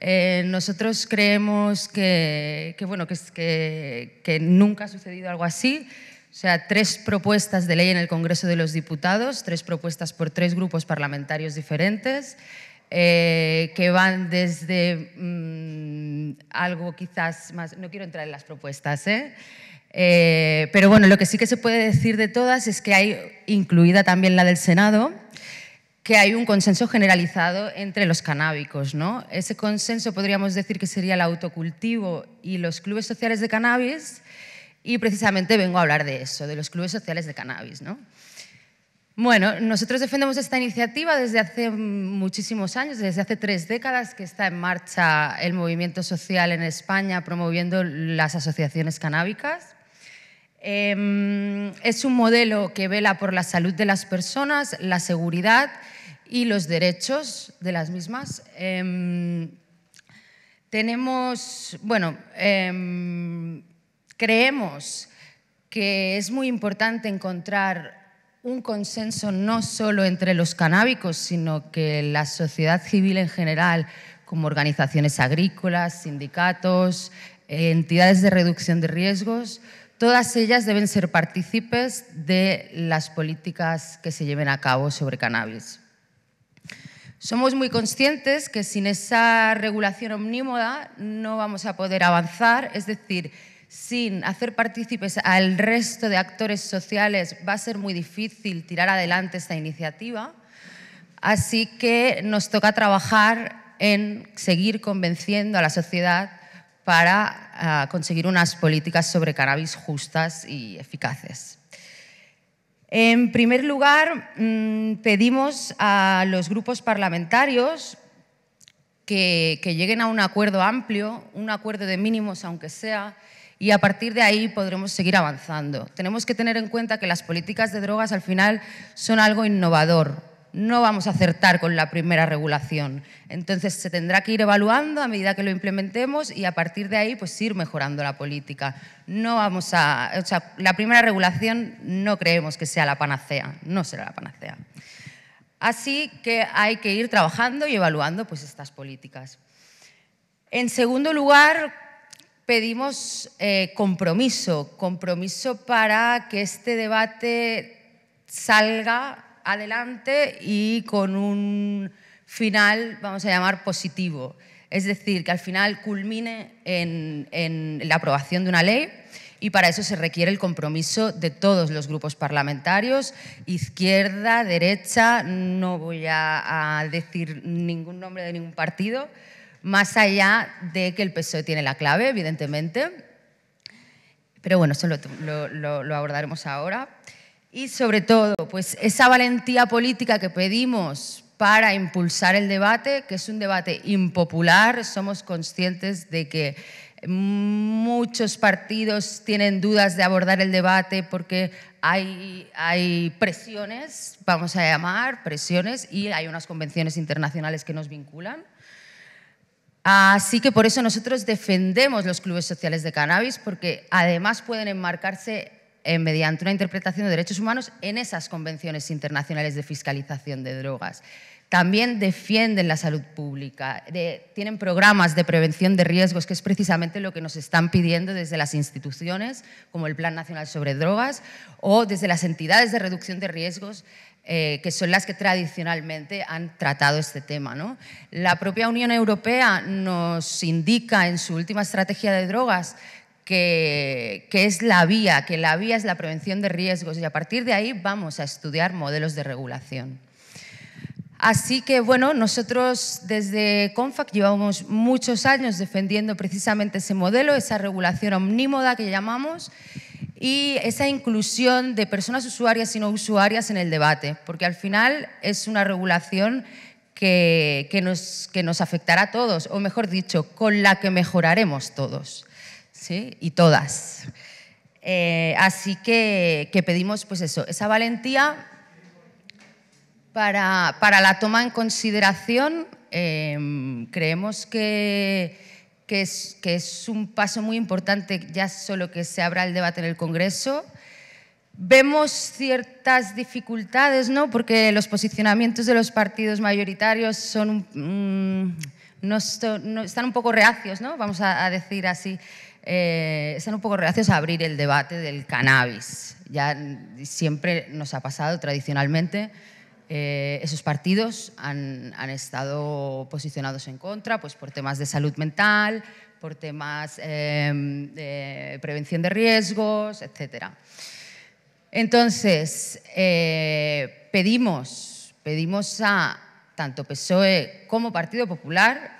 Eh, nosotros creemos que, bueno, que, nunca ha sucedido algo así. O sea, tres propuestas de ley en el Congreso de los Diputados, tres propuestas por tres grupos parlamentarios diferentes, eh, que van desde mm, algo quizás más... No quiero entrar en las propuestas, ¿eh? Eh, pero bueno, lo que sí que se puede decir de todas es que hay, incluida también la del Senado, que hay un consenso generalizado entre los canábicos. ¿no? Ese consenso podríamos decir que sería el autocultivo y los clubes sociales de cannabis, y precisamente vengo a hablar de eso, de los clubes sociales de cannabis. ¿no? Bueno, nosotros defendemos esta iniciativa desde hace muchísimos años, desde hace tres décadas que está en marcha el movimiento social en España promoviendo las asociaciones canábicas. Em, es un modelo que vela por la salud de las personas, la seguridad y los derechos de las mismas. Em, tenemos, bueno, em, creemos que es muy importante encontrar un consenso no solo entre los canábicos, sino que la sociedad civil en general, como organizaciones agrícolas, sindicatos, eh, entidades de reducción de riesgos, Todas ellas deben ser partícipes de las políticas que se lleven a cabo sobre cannabis. Somos muy conscientes que sin esa regulación omnímoda no vamos a poder avanzar, es decir, sin hacer partícipes al resto de actores sociales va a ser muy difícil tirar adelante esta iniciativa. Así que nos toca trabajar en seguir convenciendo a la sociedad para ah, conseguir unas políticas sobre cannabis justas y eficaces. En primer lugar, mm, pedimos a los grupos parlamentarios que, que lleguen a un acuerdo amplio, un acuerdo de mínimos aunque sea, y a partir de ahí podremos seguir avanzando. Tenemos que tener en cuenta que las políticas de drogas al final son algo innovador, no vamos a acertar con la primera regulación. Entonces se tendrá que ir evaluando a medida que lo implementemos y a partir de ahí pues ir mejorando la política. No vamos a, la primera regulación no creemos que sea la panacea, no será la panacea. Así que hay que ir trabajando y evaluando pues estas políticas. En segundo lugar, pedimos eh, compromiso, compromiso para que este debate salga adelante y con un final, vamos a llamar, positivo. Es decir, que al final culmine en, la aprobación de una ley y para eso se requiere el compromiso de todos los grupos parlamentarios, izquierda, derecha, no voy a, decir ningún nombre de ningún partido, más allá de que el PSOE tiene la clave, evidentemente. Pero bueno, eso lo abordaremos ahora. Y sobre todo, pues esa valentía política que pedimos para impulsar el debate, que es un debate impopular, somos conscientes de que muchos partidos tienen dudas de abordar el debate porque hay, hay, presiones, vamos a llamar presiones, y hay unas convenciones internacionales que nos vinculan. Así que por eso nosotros defendemos los clubes sociales de cannabis, porque además pueden enmarcarse eh, mediante una interpretación de derechos humanos en esas convenciones internacionales de fiscalización de drogas. También defienden la salud pública, tienen programas de prevención de riesgos, que es precisamente lo que nos están pidiendo desde las instituciones, como el Plan Nacional sobre Drogas, o desde las entidades de reducción de riesgos, eh, que son las que tradicionalmente han tratado este tema. La propia Unión Europea nos indica en su última estrategia de drogas que, es la vía, que la vía es la prevención de riesgos y a partir de ahí vamos a estudiar modelos de regulación. Así que bueno, nosotros desde CONFAC llevamos muchos años defendiendo precisamente ese modelo, esa regulación omnímoda que llamamos y esa inclusión de personas usuarias y no usuarias en el debate, porque al final es una regulación que nos afectará a todos, o mejor dicho, con la que mejoraremos todos. ¿sí? y todas. Eh, así que, pedimos pues eso, esa valentía para, la toma en consideración. Em, creemos que, que, es, un paso muy importante ya solo que se abra el debate en el Congreso. Vemos ciertas dificultades, Porque los posicionamientos de los partidos mayoritarios son, mm, están un poco reacios, Vamos a decir así eh, están un poco reacios a abrir el debate del cannabis. Ya siempre nos ha pasado tradicionalmente. Eh, esos partidos han, estado posicionados en contra pues, por temas de salud mental, por temas eh, de prevención de riesgos, etc. Entonces, eh, pedimos, pedimos a tanto PSOE como Partido Popular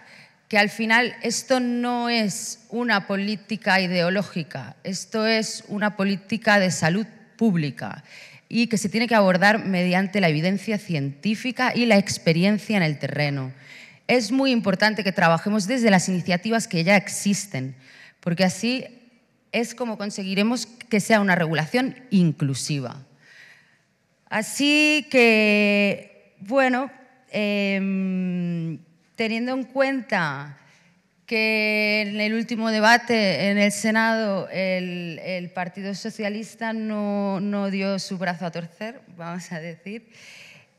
que al final esto no es una política ideológica, esto es una política de salud pública y que se tiene que abordar mediante la evidencia científica y la experiencia en el terreno. Es muy importante que trabajemos desde las iniciativas que ya existen, porque así es como conseguiremos que sea una regulación inclusiva. Así que, bueno, em, teniendo en cuenta que en el último debate en el Senado el, Partido Socialista no, dio su brazo a torcer, vamos a decir,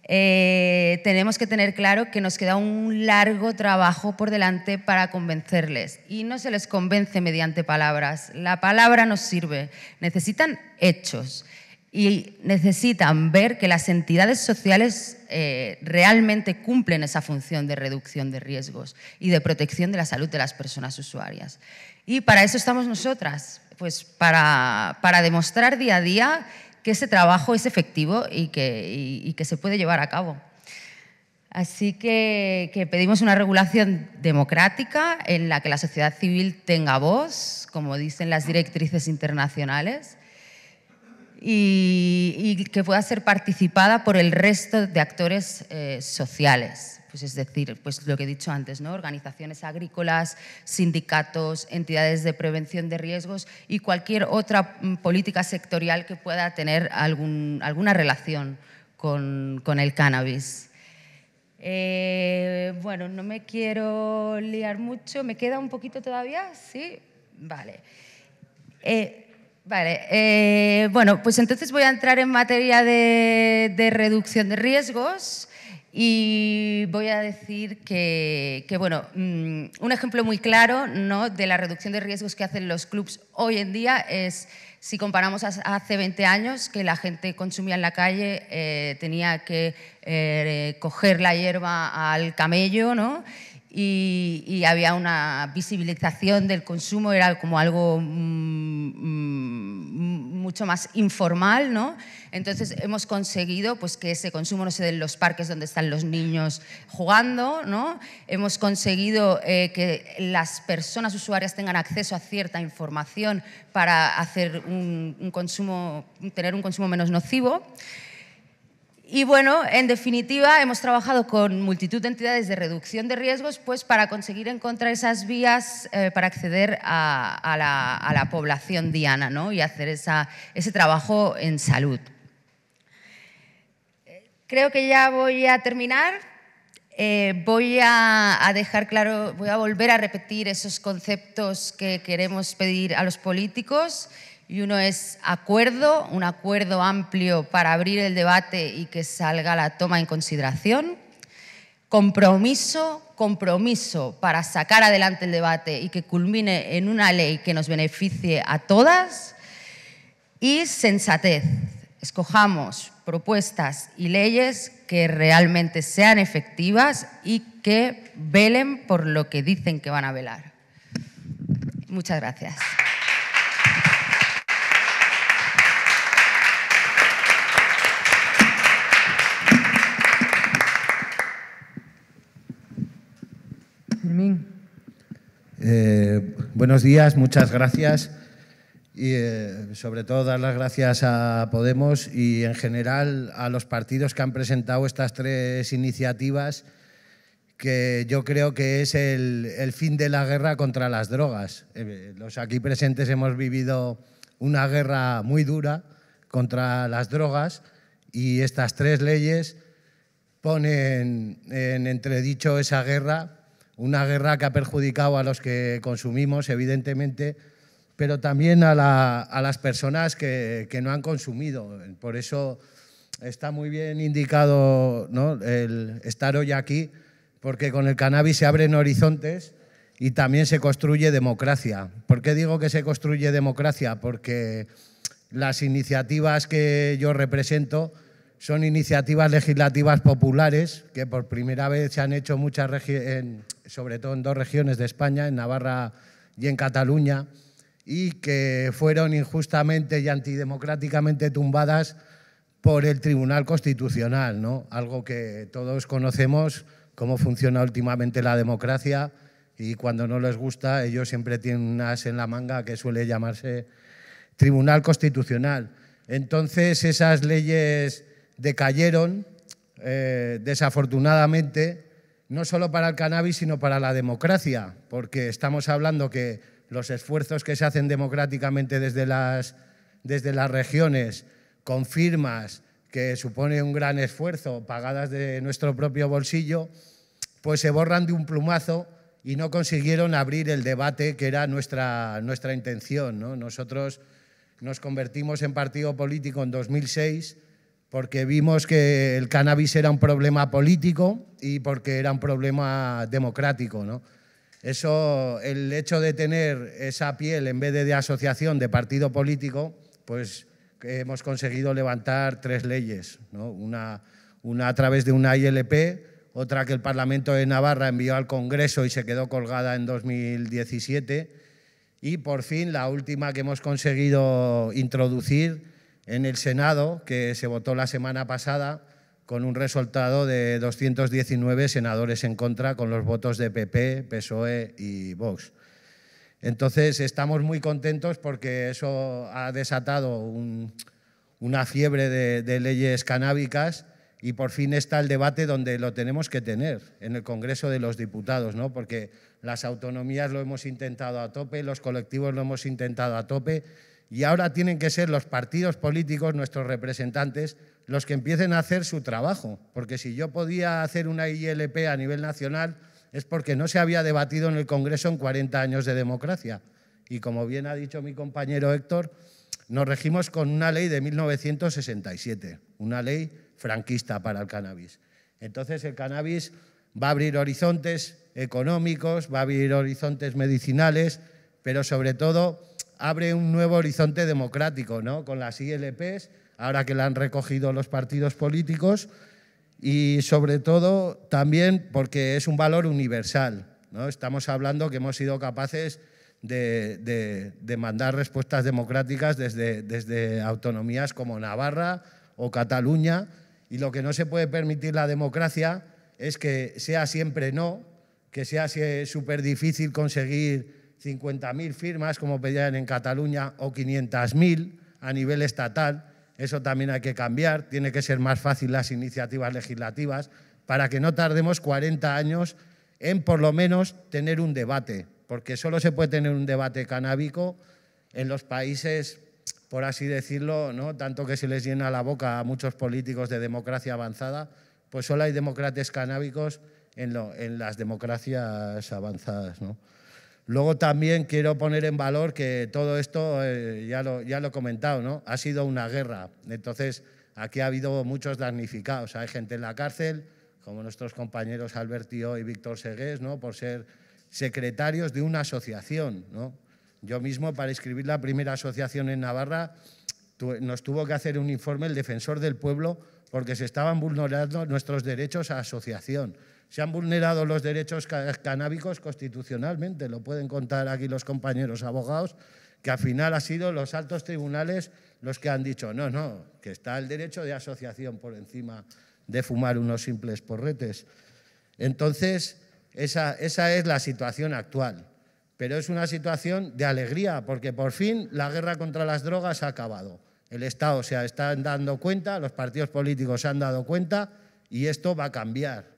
eh, tenemos que tener claro que nos queda un largo trabajo por delante para convencerles. Y no se les convence mediante palabras. La palabra no sirve, necesitan hechos y necesitan ver que las entidades sociales eh, realmente cumplen esa función de reducción de riesgos y de protección de la salud de las personas usuarias. Y para eso estamos nosotras, pues para, demostrar día a día que ese trabajo es efectivo y que, se puede llevar a cabo. Así que, pedimos una regulación democrática en la que la sociedad civil tenga voz, como dicen las directrices internacionales, y, que pueda ser participada por el resto de actores eh, sociales. Pues es decir, pues lo que he dicho antes, ¿no? organizaciones agrícolas, sindicatos, entidades de prevención de riesgos y cualquier otra mm, política sectorial que pueda tener alguna relación con, el cannabis. Eh, bueno, no me quiero liar mucho, ¿me queda un poquito todavía? Sí, vale. Eh, Vale, eh, bueno, pues entonces voy a entrar en materia de, reducción de riesgos y voy a decir que, bueno, mm, un ejemplo muy claro ¿no? de la reducción de riesgos que hacen los clubs hoy en día es si comparamos a hace 20 años, que la gente consumía en la calle, eh, tenía que eh, coger la hierba al camello, ¿no? y, había una visibilización del consumo, era como algo mm, mm, mucho más informal, ¿no? Entonces hemos conseguido pues, que ese consumo no se dé en los parques donde están los niños jugando, ¿no? Hemos conseguido eh, que las personas usuarias tengan acceso a cierta información para hacer consumo, tener un consumo menos nocivo. Y bueno, en definitiva, hemos trabajado con multitud de entidades de reducción de riesgos pues, para conseguir encontrar esas vías eh, para acceder a, la, población diana y hacer ese trabajo en salud. Creo que ya voy a terminar. Eh, voy a, dejar claro, voy a volver a repetir esos conceptos que queremos pedir a los políticos y uno es acuerdo, un acuerdo amplio para abrir el debate y que salga la toma en consideración. Compromiso, compromiso para sacar adelante el debate y que culmine en una ley que nos beneficie a todas. Y sensatez, escojamos propuestas y leyes que realmente sean efectivas y que velen por lo que dicen que van a velar. Muchas gracias. Eh, buenos días, muchas gracias. Y eh, sobre todo dar las gracias a Podemos y en general a los partidos que han presentado estas tres iniciativas que yo creo que es el, fin de la guerra contra las drogas. Eh, los aquí presentes hemos vivido una guerra muy dura contra las drogas y estas tres leyes ponen en entredicho esa guerra una guerra que ha perjudicado a los que consumimos, evidentemente, pero también a, las personas que, no han consumido. Por eso está muy bien indicado el estar hoy aquí, porque con el cannabis se abren horizontes y también se construye democracia. ¿Por qué digo que se construye democracia? Porque las iniciativas que yo represento son iniciativas legislativas populares que por primera vez se han hecho muchas en, sobre todo en dos regiones de España, en Navarra y en Cataluña, y que fueron injustamente y antidemocráticamente tumbadas por el Tribunal Constitucional, ¿no? algo que todos conocemos, cómo funciona últimamente la democracia y cuando no les gusta ellos siempre tienen unas en la manga que suele llamarse Tribunal Constitucional. Entonces esas leyes decayeron, eh, desafortunadamente, no solo para el cannabis, sino para la democracia, porque estamos hablando que los esfuerzos que se hacen democráticamente desde las, desde las regiones, con firmas, que supone un gran esfuerzo, pagadas de nuestro propio bolsillo, pues se borran de un plumazo y no consiguieron abrir el debate que era nuestra, nuestra intención. Nosotros nos convertimos en partido político en 2006 porque vimos que el cannabis era un problema político y porque era un problema democrático. ¿no? Eso, el hecho de tener esa piel en vez de asociación de partido político, pues hemos conseguido levantar tres leyes, ¿no? una, una a través de una ILP, otra que el Parlamento de Navarra envió al Congreso y se quedó colgada en 2017, y por fin la última que hemos conseguido introducir en el Senado, que se votó la semana pasada con un resultado de 219 senadores en contra con los votos de PP, PSOE y Vox. Entonces, estamos muy contentos porque eso ha desatado una fiebre de, leyes canábicas y por fin está el debate donde lo tenemos que tener, en el Congreso de los Diputados, ¿no? porque las autonomías lo hemos intentado a tope, los colectivos lo hemos intentado a tope y ahora tienen que ser los partidos políticos, nuestros representantes, los que empiecen a hacer su trabajo. Porque si yo podía hacer una ILP a nivel nacional es porque no se había debatido en el Congreso en 40 años de democracia. Y como bien ha dicho mi compañero Héctor, nos regimos con una ley de 1967, una ley franquista para el cannabis. Entonces el cannabis va a abrir horizontes económicos, va a abrir horizontes medicinales, pero sobre todo abre un nuevo horizonte democrático, ¿no? Con las ILPs, ahora que la han recogido los partidos políticos, y sobre todo también porque es un valor universal. ¿no? Estamos hablando que hemos sido capaces de, mandar respuestas democráticas desde, desde, autonomías como Navarra o Cataluña y lo que no se puede permitir la democracia es que sea siempre no, que sea súper difícil conseguir 50.000 firmas, como pedían en Cataluña, o 500.000 a nivel estatal. Eso también hay que cambiar, tiene que ser más fácil las iniciativas legislativas para que no tardemos 40 años en por lo menos tener un debate, porque solo se puede tener un debate canábico en los países, por así decirlo, ¿no? tanto que se les llena la boca a muchos políticos de democracia avanzada, pues solo hay demócratas canábicos en, en las democracias avanzadas. ¿no? Luego también quiero poner en valor que todo esto, eh, ya, lo, ya lo he comentado, ¿no? ha sido una guerra. Entonces, aquí ha habido muchos damnificados. Hay gente en la cárcel, como nuestros compañeros Albertio y Víctor Segués, ¿no? por ser secretarios de una asociación. Yo mismo, para escribir la primera asociación en Navarra, nos tuvo que hacer un informe el defensor del pueblo porque se estaban vulnerando nuestros derechos a asociación se han vulnerado los derechos canábicos constitucionalmente, lo pueden contar aquí los compañeros abogados, que al final han sido los altos tribunales los que han dicho, no, no, que está el derecho de asociación por encima de fumar unos simples porretes. Entonces, esa, esa es la situación actual. Pero es una situación de alegría, porque por fin la guerra contra las drogas ha acabado. El Estado se está dando cuenta, los partidos políticos se han dado cuenta y esto va a cambiar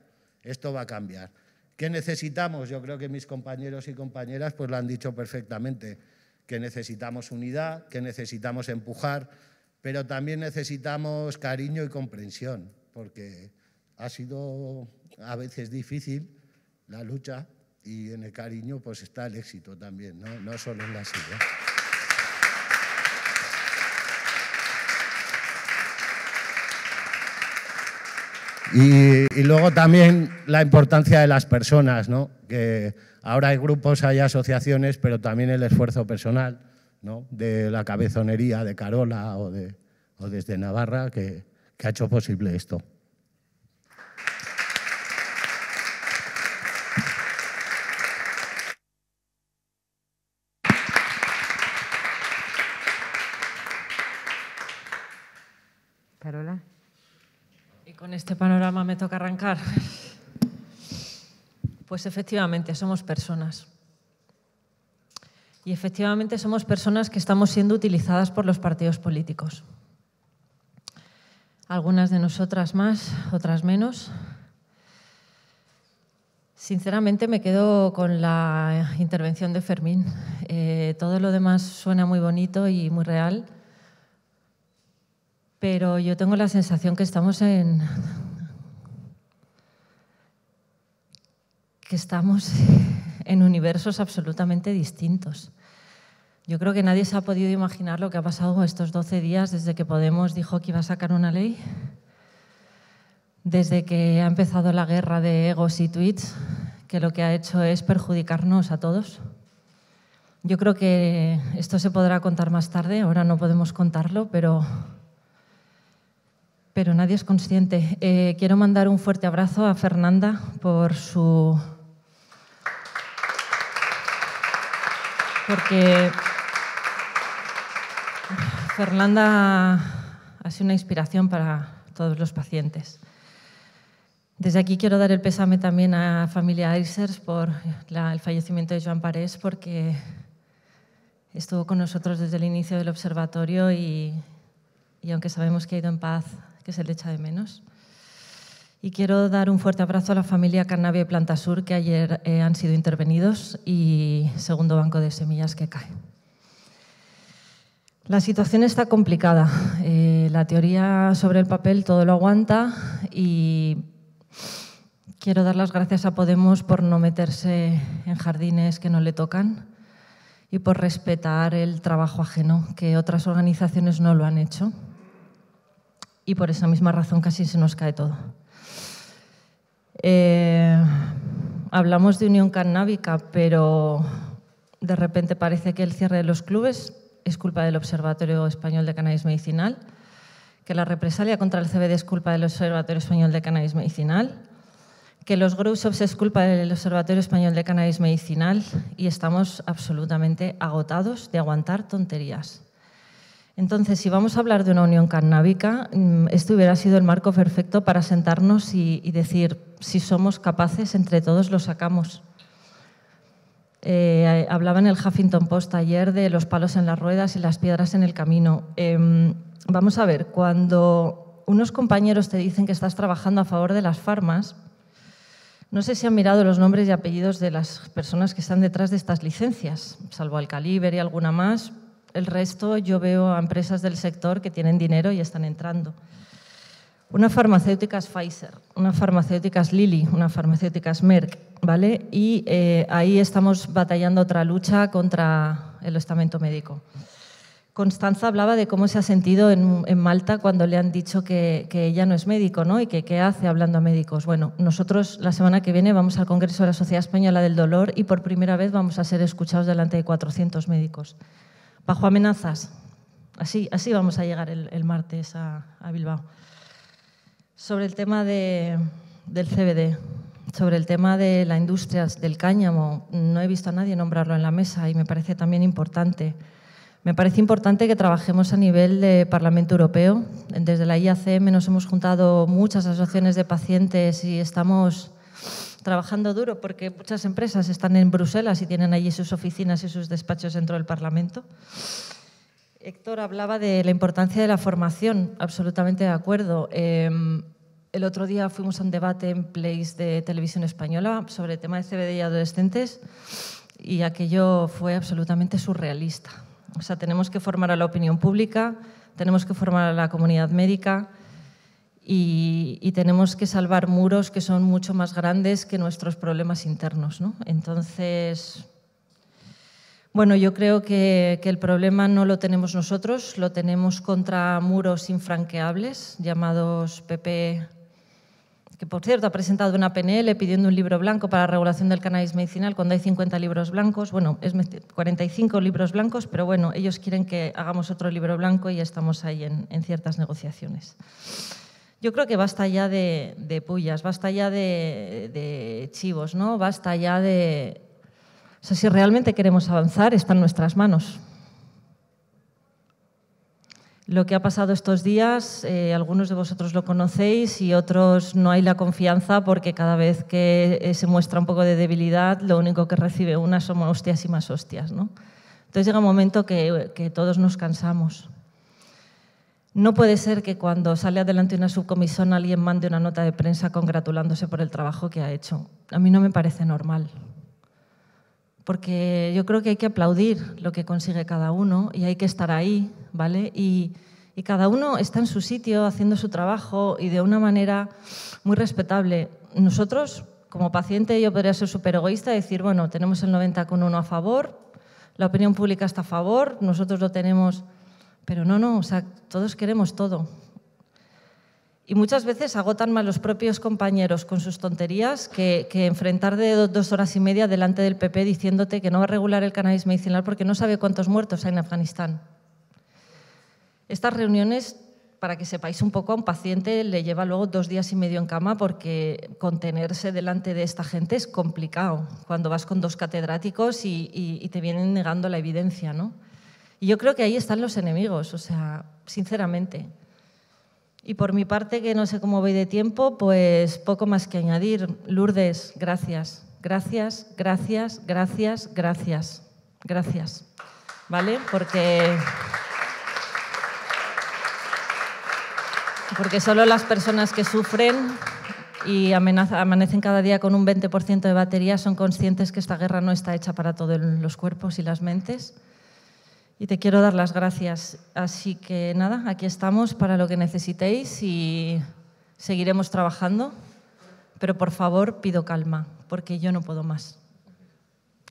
esto va a cambiar. ¿Qué necesitamos? Yo creo que mis compañeros y compañeras pues lo han dicho perfectamente, que necesitamos unidad, que necesitamos empujar, pero también necesitamos cariño y comprensión, porque ha sido a veces difícil la lucha y en el cariño pues está el éxito también, no, solo en la silla. Y, luego también la importancia de las personas, ¿no? que ahora hay grupos, hay asociaciones, pero también el esfuerzo personal ¿no? de la cabezonería de Carola o, de, o desde Navarra que ha hecho posible esto. este panorama me toca arrancar. Pues efectivamente, somos personas. Y efectivamente somos personas que estamos siendo utilizadas por los partidos políticos. Algunas de nosotras más, otras menos. Sinceramente me quedo con la intervención de Fermín. Eh, todo lo demás suena muy bonito y muy real pero yo tengo la sensación que estamos en... que estamos en universos absolutamente distintos. Yo creo que nadie se ha podido imaginar lo que ha pasado estos 12 días desde que Podemos dijo que iba a sacar una ley, desde que ha empezado la guerra de egos y tweets, que lo que ha hecho es perjudicarnos a todos. Yo creo que esto se podrá contar más tarde, ahora no podemos contarlo, pero pero nadie es consciente. Eh, quiero mandar un fuerte abrazo a Fernanda por su... Porque Fernanda ha sido una inspiración para todos los pacientes. Desde aquí quiero dar el pésame también a familia Aisers por el fallecimiento de Joan Parés, porque estuvo con nosotros desde el inicio del observatorio y, y aunque sabemos que ha ido en paz, que se le echa de menos. Y quiero dar un fuerte abrazo a la familia Carnavia y Planta Sur, que ayer eh, han sido intervenidos, y segundo banco de semillas que cae. La situación está complicada. Eh, la teoría sobre el papel todo lo aguanta y quiero dar las gracias a Podemos por no meterse en jardines que no le tocan y por respetar el trabajo ajeno, que otras organizaciones no lo han hecho y por esa misma razón casi se nos cae todo. Eh, hablamos de unión cannábica, pero de repente parece que el cierre de los clubes es culpa del Observatorio Español de Cannabis Medicinal, que la represalia contra el CBD es culpa del Observatorio Español de Cannabis Medicinal, que los grow shops es culpa del Observatorio Español de Cannabis Medicinal y estamos absolutamente agotados de aguantar tonterías. Entonces, si vamos a hablar de una unión canábica, mm, esto hubiera sido el marco perfecto para sentarnos y, decir, si somos capaces, entre todos lo sacamos. Eh, eh, hablaba en el Huffington Post ayer de los palos en las ruedas y las piedras en el camino. Em, vamos a ver, cuando unos compañeros te dicen que estás trabajando a favor de las farmas, no sé si han mirado los nombres y apellidos de las personas que están detrás de estas licencias, salvo Alcaliber y alguna más, el resto yo veo a empresas del sector que tienen dinero y están entrando. Una farmacéutica es Pfizer, una farmacéutica es Lilly, una farmacéutica es Merck, ¿vale? Y eh, ahí estamos batallando otra lucha contra el estamento médico. Constanza hablaba de cómo se ha sentido en, Malta cuando le han dicho que, que, ella no es médico, ¿no? Y que qué hace hablando a médicos. Bueno, nosotros la semana que viene vamos al Congreso de la Sociedad Española del Dolor y por primera vez vamos a ser escuchados delante de 400 médicos bajo amenazas. Así, así vamos a llegar el, martes a, Bilbao. Sobre el tema del CBD, sobre el tema de la industria del cáñamo, no he visto a nadie nombrarlo en la mesa y me parece también importante. Me parece importante que trabajemos a nivel de Parlamento Europeo. Desde la IACM nos hemos juntado muchas asociaciones de pacientes y estamos trabajando duro porque muchas empresas están en Bruselas y tienen allí sus oficinas y sus despachos dentro del Parlamento. Héctor hablaba de la importancia de la formación, absolutamente de acuerdo. Em, el otro día fuimos a un debate en Place de Televisión Española sobre el tema de CBD y adolescentes y aquello fue absolutamente surrealista. O sea, tenemos que formar a la opinión pública, tenemos que formar a la comunidad médica, y, tenemos que salvar muros que son mucho más grandes que nuestros problemas internos. Entonces, bueno, yo creo que, el problema no lo tenemos nosotros, lo tenemos contra muros infranqueables llamados PP, que por cierto ha presentado una PNL pidiendo un libro blanco para la regulación del cannabis medicinal cuando hay 50 libros blancos, bueno, es 45 libros blancos, pero bueno, ellos quieren que hagamos otro libro blanco y estamos ahí en ciertas negociaciones. Yo creo que basta ya de, de pullas, basta ya de, chivos, ¿no? Basta ya de... si realmente queremos avanzar, está en nuestras manos. Lo que ha pasado estos días, eh, algunos de vosotros lo conocéis y otros no hay la confianza porque cada vez que eh, se muestra un poco de debilidad, lo único que recibe una son hostias y más hostias, ¿no? Entonces llega un momento que todos nos cansamos. No puede ser que cuando sale adelante una subcomisión alguien mande una nota de prensa congratulándose por el trabajo que ha hecho. A mí no me parece normal. Porque yo creo que hay que aplaudir lo que consigue cada uno y hay que estar ahí, ¿vale? Y, cada uno está en su sitio haciendo su trabajo y de una manera muy respetable. Nosotros, como paciente, yo podría ser súper egoísta y decir, bueno, tenemos el 90 con uno a favor, la opinión pública está a favor, nosotros lo tenemos pero no, no, o sea, todos queremos todo. Y muchas veces agotan más los propios compañeros con sus tonterías que, enfrentar de dos, horas y media delante del PP diciéndote que no va a regular el cannabis medicinal porque no sabe cuántos muertos hay en Afganistán. Estas reuniones, para que sepáis un poco, a un paciente le lleva luego dos días y medio en cama porque contenerse delante de esta gente es complicado cuando vas con dos catedráticos y te vienen negando la evidencia, ¿no? Y yo creo que ahí están los enemigos, o sea, sinceramente. Y por mi parte, que no sé cómo voy de tiempo, pues poco más que añadir. Lourdes, gracias, gracias, gracias, gracias, gracias, gracias. ¿Vale? Porque... Porque solo las personas que sufren y amanecen cada día con un 20% de batería son conscientes que esta guerra no está hecha para todos los cuerpos y las mentes y te quiero dar las gracias. Así que nada, aquí estamos para lo que necesitéis y seguiremos trabajando, pero por favor pido calma, porque yo no puedo más.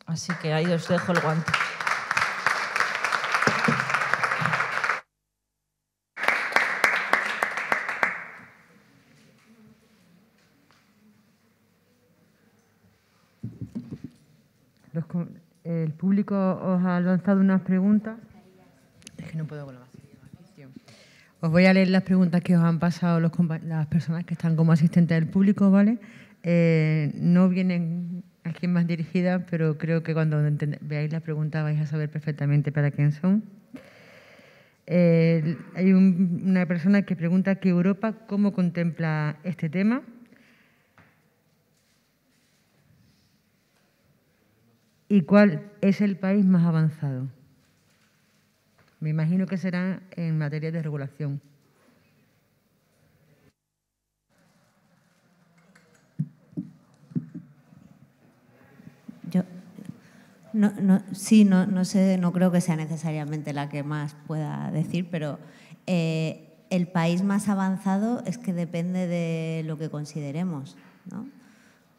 Así que ahí os dejo el guante. público os ha lanzado unas preguntas. Es que no puedo Os voy a leer las preguntas que os han pasado las personas que están como asistentes del público, ¿vale? Eh, no vienen a aquí más dirigidas, pero creo que cuando veáis las preguntas vais a saber perfectamente para quién son. Eh, hay una persona que pregunta que Europa cómo contempla este tema. y cuál es el país más avanzado. Me imagino que será en materia de regulación. Yo, no, no, sí, no, sé, no creo que sea necesariamente la que más pueda decir, pero eh, el país más avanzado es que depende de lo que consideremos, ¿no?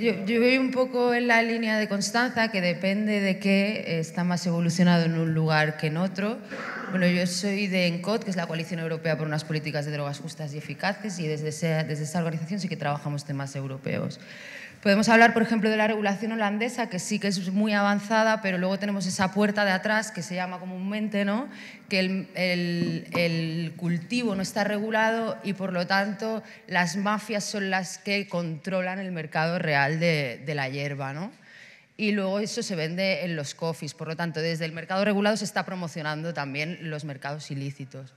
yo, voy un poco en la línea de Constanza, que depende de qué eh, está más evolucionado en un lugar que en otro. Bueno, yo soy de ENCOT, que es la Coalición Europea por unas Políticas de Drogas Justas y Eficaces, y desde esa organización sí que trabajamos temas europeos. Podemos hablar, por ejemplo, de la regulación holandesa, que sí que es muy avanzada, pero luego tenemos esa puerta de atrás que se llama comúnmente, ¿no? que el, cultivo no está regulado y por lo tanto las mafias son las que controlan el mercado real de, la hierba. ¿no? y luego eso se vende en los cofis. Por lo tanto, desde el mercado regulado se está promocionando también los mercados ilícitos.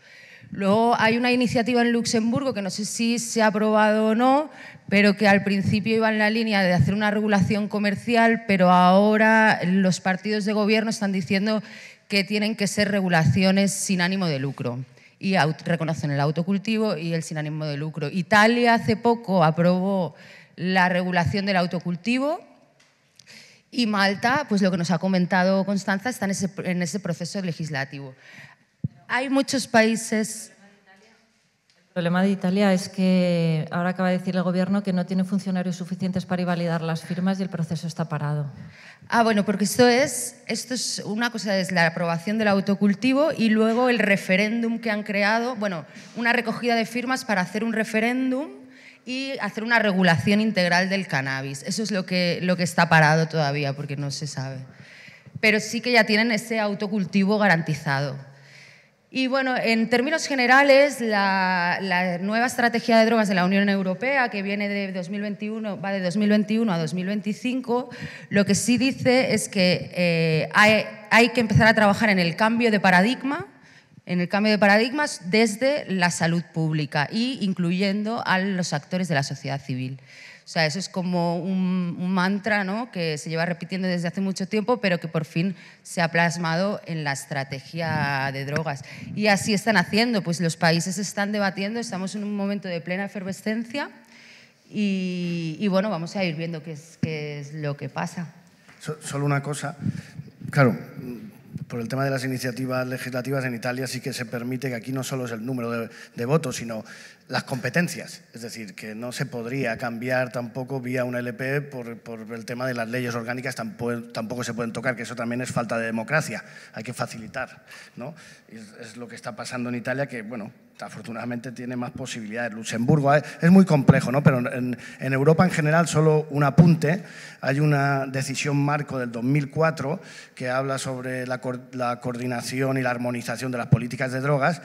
Luego hay una iniciativa en Luxemburgo que no sé si se ha aprobado o no, pero que al principio iba en la línea de hacer una regulación comercial, pero ahora los partidos de gobierno están diciendo que tienen que ser regulaciones sin ánimo de lucro y reconocen el autocultivo y el sin ánimo de lucro. Italia hace poco aprobó la regulación del autocultivo y Malta, pues lo que nos ha comentado Constanza, está en ese, proceso legislativo hay muchos países... El problema de Italia es que ahora acaba de decir el gobierno que no tiene funcionarios suficientes para invalidar las firmas y el proceso está parado. Ah, bueno, porque esto es, esto es una cosa, es la aprobación del autocultivo y luego el referéndum que han creado, bueno, una recogida de firmas para hacer un referéndum y hacer una regulación integral del cannabis. Eso es lo que, lo que está parado todavía porque no se sabe. Pero sí que ya tienen ese autocultivo garantizado. Y bueno, en términos generales, la, nueva estrategia de drogas de la Unión Europea, que viene de 2021, va de 2021 a 2025, lo que sí dice es que eh, hay, hay que empezar a trabajar en el cambio de paradigma, en el cambio de paradigmas desde la salud pública y incluyendo a los actores de la sociedad civil. O sea, eso es como un, mantra ¿no? que se lleva repitiendo desde hace mucho tiempo, pero que por fin se ha plasmado en la estrategia de drogas. Y así están haciendo, pues los países están debatiendo, estamos en un momento de plena efervescencia y, bueno, vamos a ir viendo qué es, lo que pasa. solo una cosa, claro, por el tema de las iniciativas legislativas en Italia sí que se permite que aquí no solo es el número de votos, sino las competencias, es decir, que no se podría cambiar tampoco vía una LP por, el tema de las leyes orgánicas, tampoco, tampoco, se pueden tocar, que eso también es falta de democracia, hay que facilitar, ¿no? Es, lo que está pasando en Italia, que, bueno, afortunadamente tiene más posibilidades. Luxemburgo eh, es muy complejo, ¿no? pero en, Europa en general, solo un apunte, hay una decisión marco del 2004 que habla sobre la, la coordinación y la armonización de las políticas de drogas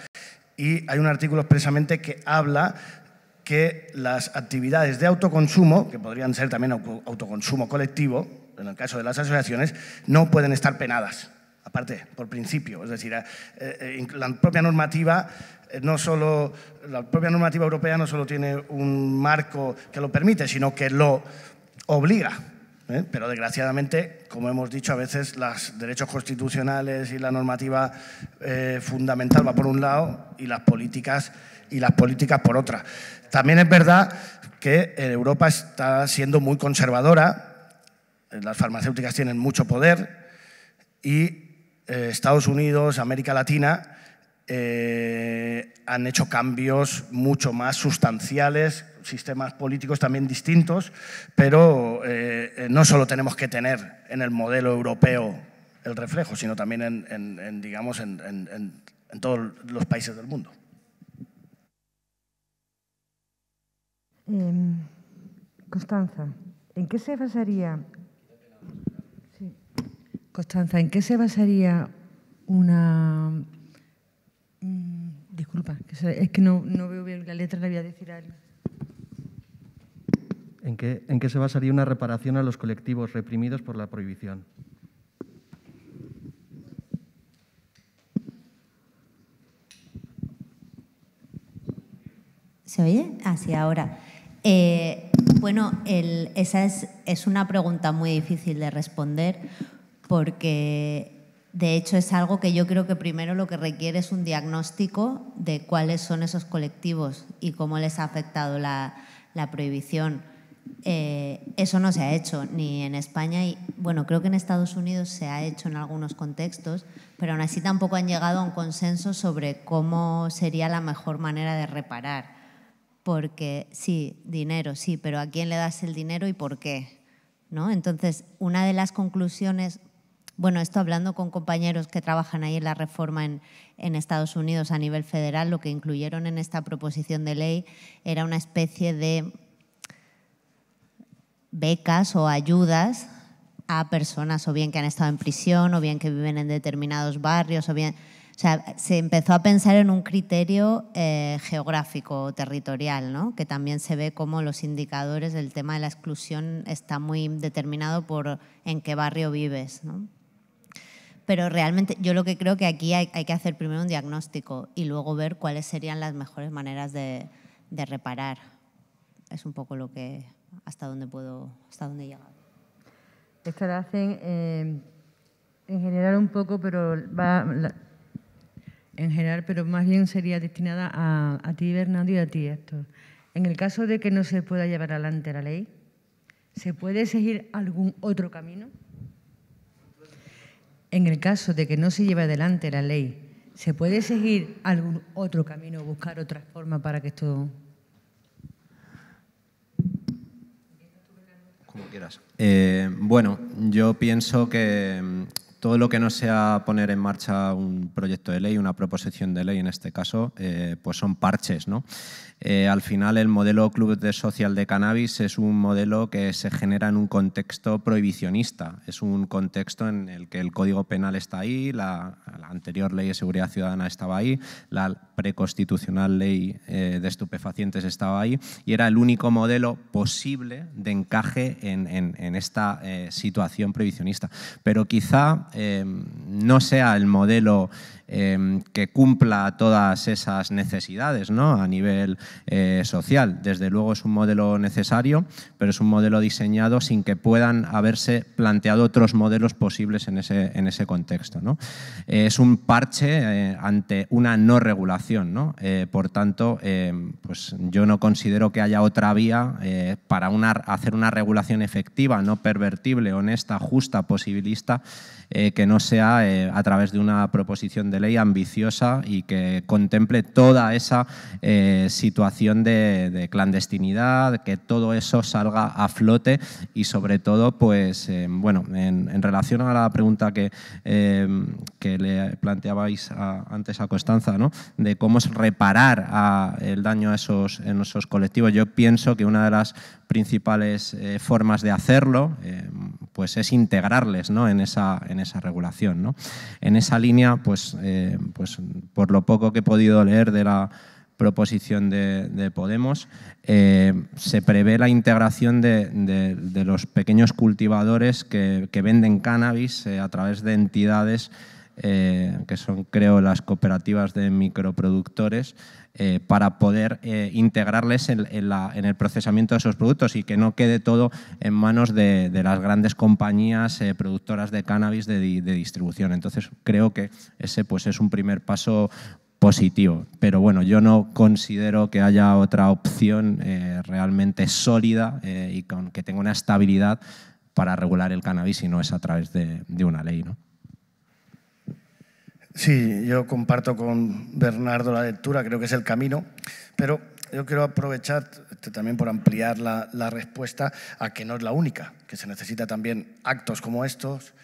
y hay un artículo expresamente que habla que las actividades de autoconsumo, que podrían ser también autoconsumo colectivo, en el caso de las asociaciones, no pueden estar penadas, aparte, por principio. Es decir, eh, eh, la propia normativa eh, no solo la propia normativa europea no solo tiene un marco que lo permite, sino que lo obliga. ¿eh? Pero desgraciadamente, como hemos dicho, a veces los derechos constitucionales y la normativa eh, fundamental va por un lado y las políticas y las políticas por otra. También es verdad que Europa está siendo muy conservadora, eh, las farmacéuticas tienen mucho poder y Estados Unidos, América Latina han hecho cambios mucho más sustanciales sistemas políticos también distintos, pero eh, no solo tenemos que tener en el modelo europeo el reflejo, sino también en, digamos, en, todos los países del mundo. Em, Constanza, ¿en qué se basaría? Constanza, ¿en qué se basaría una mm, disculpa, es que no, veo bien la letra, le voy a decir a ¿En qué, se basaría una reparación a los colectivos reprimidos por la prohibición? ¿Se oye? Así ah, ahora. Eh, bueno, esa es, una pregunta muy difícil de responder porque de hecho es algo que yo creo que primero lo que requiere es un diagnóstico de cuáles son esos colectivos y cómo les ha afectado la prohibición. Eh, eso no se ha hecho ni en España y, bueno, creo que en Estados Unidos se ha hecho en algunos contextos, pero aún así tampoco han llegado a un consenso sobre cómo sería la mejor manera de reparar. Porque sí, dinero, sí, pero ¿a quién le das el dinero y por qué? ¿No? Entonces, una de las conclusiones, bueno, esto hablando con compañeros que trabajan ahí en la reforma en Estados Unidos a nivel federal, lo que incluyeron en esta proposición de ley era una especie de becas o ayudas a personas o bien que han estado en prisión o bien que viven en determinados barrios o bien... sea, se empezó a pensar en un criterio eh, geográfico territorial, que también se ve como los indicadores del tema de la exclusión está muy determinado por en qué barrio vives. Pero realmente yo lo que creo que aquí hay, que hacer primero un diagnóstico y luego ver cuáles serían las mejores maneras de reparar. Es un poco lo que hasta dónde puedo, hasta dónde he llegado. Esto lo hacen eh, en general un poco, pero va en general, pero más bien sería destinada a, ti, Bernardo, y a ti, Héctor. En el caso de que no se pueda llevar adelante la ley, ¿se puede seguir algún otro camino? En el caso de que no se lleve adelante la ley, ¿se puede seguir algún otro camino, buscar otra forma para que esto Eh, bueno, yo pienso que mm, todo lo que no sea poner en marcha un proyecto de ley, una proposición de ley en este caso, eh, pues son parches. ¿no? Eh, al final el modelo Club Social de Cannabis es un modelo que se genera en un contexto prohibicionista, es un contexto en el que el Código Penal está ahí, la, anterior Ley de Seguridad Ciudadana estaba ahí, la preconstitucional Ley eh, de Estupefacientes estaba ahí y era el único modelo posible de encaje en, en esta situación prohibicionista. Pero quizá Em, no sea el modelo em, que cumpla todas esas necesidades ¿no? a nivel eh, social. Desde luego es un modelo necesario, pero es un modelo diseñado sin que puedan haberse planteado otros modelos posibles en ese, contexto. ¿no? Eh, es un parche eh, ante una no regulación. por tanto, em, pues yo no considero que haya otra vía para hacer una regulación efectiva, no pervertible, honesta, justa, posibilista eh, que no sea eh, a través de una proposición de ley ambiciosa y que contemple toda esa eh, situación de, clandestinidad, que todo eso salga a flote y sobre todo, pues, bueno, en, relación a la pregunta que, em, que le planteabais antes a Constanza, de cómo es reparar el daño a esos, en esos colectivos, yo pienso que una de las principales formas de hacerlo pues es integrarles en, esa, esa regulación. En esa línea, pues, eh, pues por lo poco que he podido leer de la proposición de, Podemos, eh, se prevé la integración de, los pequeños cultivadores que, venden cannabis eh, a través de entidades que son, creo, las cooperativas de microproductores eh, para poder eh, integrarles en, el procesamiento de esos productos y que no quede todo en manos de, las grandes compañías eh, productoras de cannabis de, distribución. Entonces creo que ese pues, es un primer paso positivo. Pero bueno, yo no considero que haya otra opción realmente sólida y con, que tenga una estabilidad para regular el cannabis si no es a través de, de una ley. ¿no? Sí, yo comparto con Bernardo la lectura, creo que es el camino, pero yo quiero aprovechar este, también por ampliar la, respuesta a que no es la única, que se necesita también actos como estos,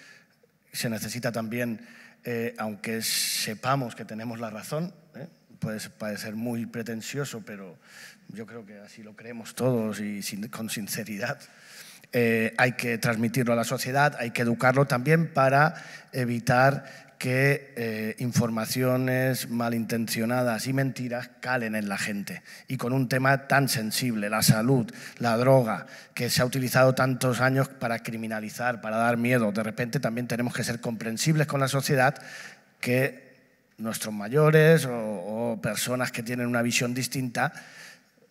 se necesita también, eh, aunque sepamos que tenemos la razón, ¿eh? puede parecer muy pretencioso, pero yo creo que así lo creemos todos y con sinceridad. Eh, hay que transmitirlo a la sociedad, hay que educarlo también para evitar que eh, informaciones malintencionadas y mentiras calen en la gente. Y con un tema tan sensible, la salud, la droga, que se ha utilizado tantos años para criminalizar, para dar miedo, de repente también tenemos que ser comprensibles con la sociedad que nuestros mayores o personas que tienen una visión distinta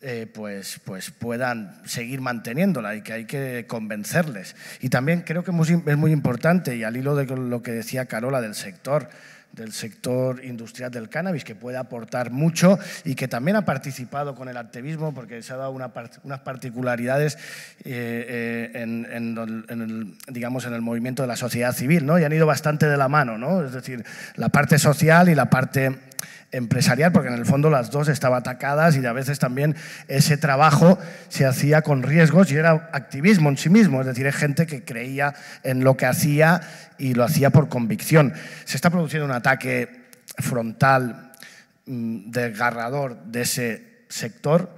eh, pues, pues puedan seguir manteniéndola y que hay que convencerles. Y también creo que es muy importante, y al hilo de lo que decía Carola del sector, del sector industrial del cannabis, que puede aportar mucho y que también ha participado con el activismo, porque se ha dado unas particularidades eh, eh, en, el, digamos, en el movimiento de la sociedad civil, ¿no? y han ido bastante de la mano, ¿no? es decir, la parte social y la parte empresarial, porque en el fondo las dos estaban atacadas y a veces también ese trabajo se hacía con riesgos y era activismo en sí mismo, es decir, es gente que creía en lo que hacía y lo hacía por convicción. Se está produciendo un ataque frontal, mm, desgarrador de ese sector.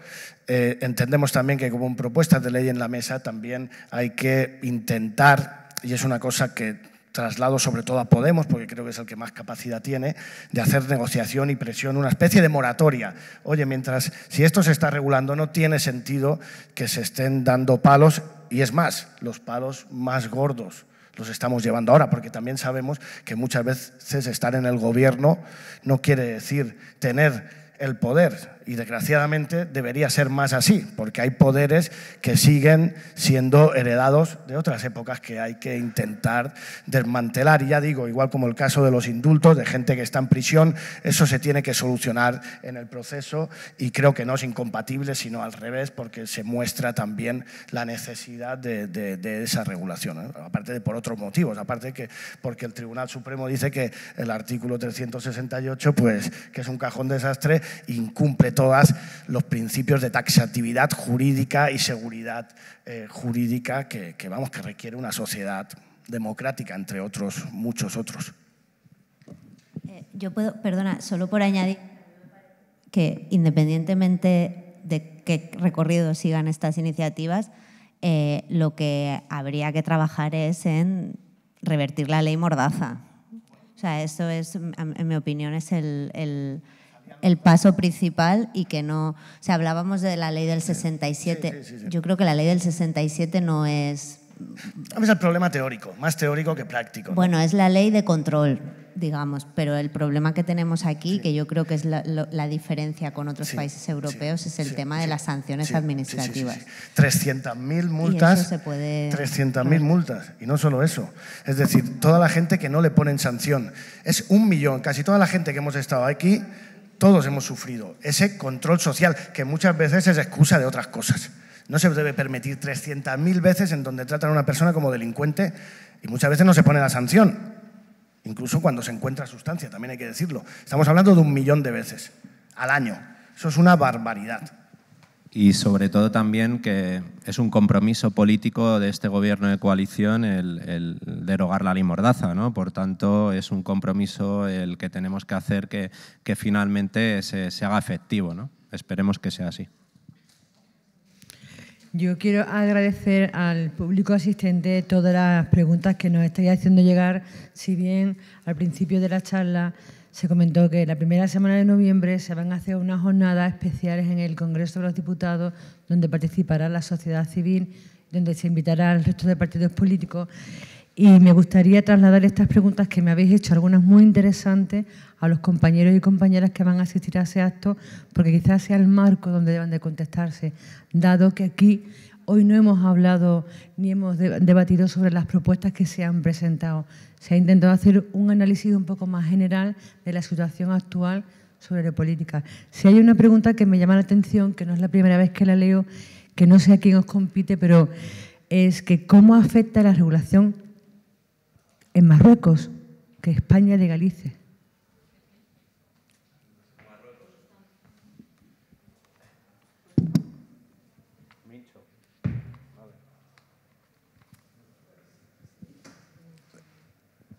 Eh, entendemos también que como propuesta de ley en la mesa también hay que intentar, y es una cosa que traslado sobre todo a Podemos, porque creo que es el que más capacidad tiene, de hacer negociación y presión, una especie de moratoria. Oye, mientras, si esto se está regulando, no tiene sentido que se estén dando palos, y es más, los palos más gordos los estamos llevando ahora, porque también sabemos que muchas veces estar en el gobierno no quiere decir tener el poder. Y desgraciadamente debería ser más así, porque hay poderes que siguen siendo heredados de otras épocas que hay que intentar desmantelar. Y ya digo, igual como el caso de los indultos, de gente que está en prisión, eso se tiene que solucionar en el proceso y creo que no es incompatible, sino al revés, porque se muestra también la necesidad de, esa regulación, aparte de por otros motivos, aparte de que porque el Tribunal Supremo dice que el artículo 368, pues que es un cajón desastre, incumple todos los principios de taxatividad jurídica y seguridad eh, jurídica que, vamos, que requiere una sociedad democrática, entre otros, muchos otros. Eh, yo puedo, perdona, solo por añadir que independientemente de qué recorrido sigan estas iniciativas, eh, lo que habría que trabajar es en revertir la ley mordaza. O sea, eso es, en mi opinión, es el el paso principal y que no... O sea, hablábamos de la ley del 67. Yo creo que la ley del 67 no es... Es el problema teórico, más teórico que práctico. Bueno, es la ley de control, digamos, pero el problema que tenemos aquí, que yo creo que es la, diferencia con otros países europeos, es el tema de las sanciones administrativas. 300.000 multas. 300.000 multas, y no solo eso. Es decir, toda la gente que no le ponen sanción. Es un millón, casi toda la gente que hemos estado aquí todos hemos sufrido ese control social, que muchas veces es excusa de otras cosas. No se debe permitir 300.000 veces en donde tratan a una persona como delincuente y muchas veces no se pone la sanción, incluso cuando se encuentra sustancia, también hay que decirlo. Estamos hablando de un millón de veces al año. Eso es una barbaridad y sobre todo también que es un compromiso político de este gobierno de coalición el, derogar la limordaza. ¿no? Por tanto, es un compromiso el que tenemos que hacer que, que finalmente se, se, haga efectivo. Esperemos que sea así. Yo quiero agradecer al público asistente todas las preguntas que nos estáis haciendo llegar, si bien al principio de la charla se comentó que la primera semana de noviembre se van a hacer unas jornadas especiales en el Congreso de los Diputados, donde participará la sociedad civil, donde se invitará al resto de partidos políticos. Y me gustaría trasladar estas preguntas que me habéis hecho, algunas muy interesantes, a los compañeros y compañeras que van a asistir a ese acto, porque quizás sea el marco donde deban de contestarse, dado que aquí hoy no hemos hablado ni hemos debatido sobre las propuestas que se han presentado, se ha intentado hacer un análisis un poco más general de la situación actual sobre la política. Si hay una pregunta que me llama la atención, que no es la primera vez que la leo, que no sé a quién os compite, pero es que cómo afecta la regulación en Marruecos, que España legalice.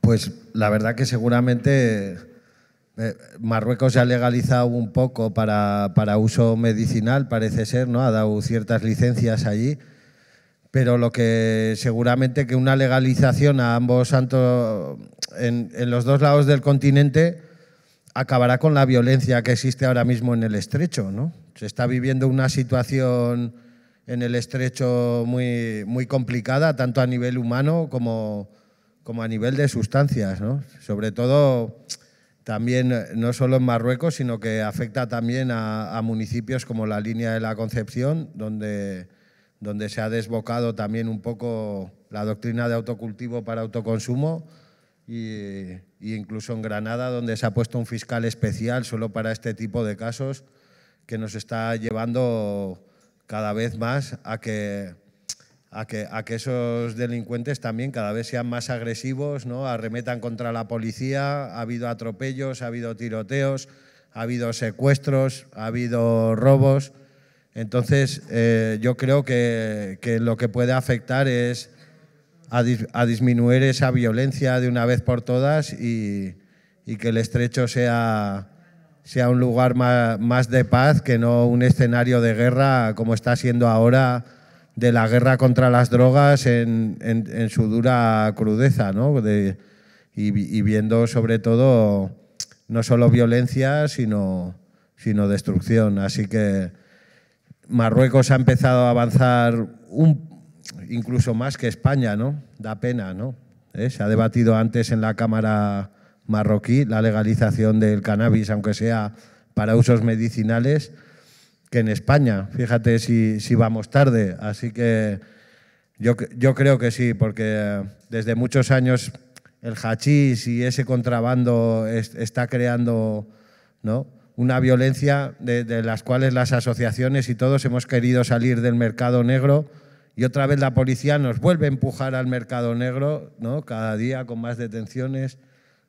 Pues la verdad que seguramente eh, Marruecos se ha legalizado un poco para, para uso medicinal, parece ser, ¿no? Ha dado ciertas licencias allí pero lo que seguramente que una legalización a ambos santos en, en, los dos lados del continente acabará con la violencia que existe ahora mismo en el estrecho. ¿no? Se está viviendo una situación en el estrecho muy, muy complicada, tanto a nivel humano como, como a nivel de sustancias, Sobre todo también no solo en Marruecos, sino que afecta también a, municipios como la línea de la Concepción, donde, donde se ha desbocado también un poco la doctrina de autocultivo para autoconsumo, y, y, incluso en Granada, donde se ha puesto un fiscal especial solo para este tipo de casos, que nos está llevando cada vez más a que a que, esos delincuentes también cada vez sean más agresivos, ¿no? arremetan contra la policía, ha habido atropellos, ha habido tiroteos, ha habido secuestros, ha habido robos. Entonces, eh, yo creo que, lo que puede afectar es a, disminuir esa violencia de una vez por todas y, que el estrecho sea, un lugar más de paz que no un escenario de guerra como está siendo ahora de la guerra contra las drogas en, su dura crudeza, ¿no? y, viendo sobre todo no solo violencia, sino, sino destrucción. Así que Marruecos ha empezado a avanzar incluso más que España, ¿no? Da pena, ¿no? ¿Eh? Se ha debatido antes en la Cámara marroquí la legalización del cannabis, aunque sea para usos medicinales que en España. Fíjate si, si vamos tarde. Así que yo, yo, creo que sí, porque desde muchos años el hachís y ese contrabando está creando ¿no? una violencia de, de, las cuales las asociaciones y todos hemos querido salir del mercado negro y otra vez la policía nos vuelve a empujar al mercado negro, ¿no? cada día con más detenciones.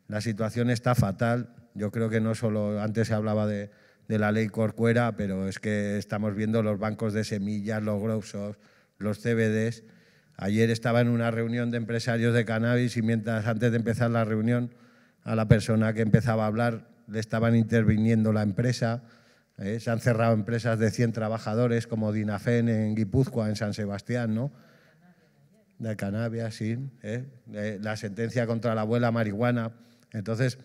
La situación está fatal. Yo creo que no solo antes se hablaba de, de la ley Corcuera, pero es que estamos viendo los bancos de semillas, los growshops, los CBDs. Ayer estaba en una reunión de empresarios de cannabis y mientras antes de empezar la reunión a la persona que empezaba a hablar le estaban interviniendo la empresa. ¿eh? Se han cerrado empresas de 100 trabajadores como Dinafen en Guipúzcoa, en San Sebastián, ¿no? De cannabis, sí. ¿eh? La sentencia contra la abuela marihuana. Entonces,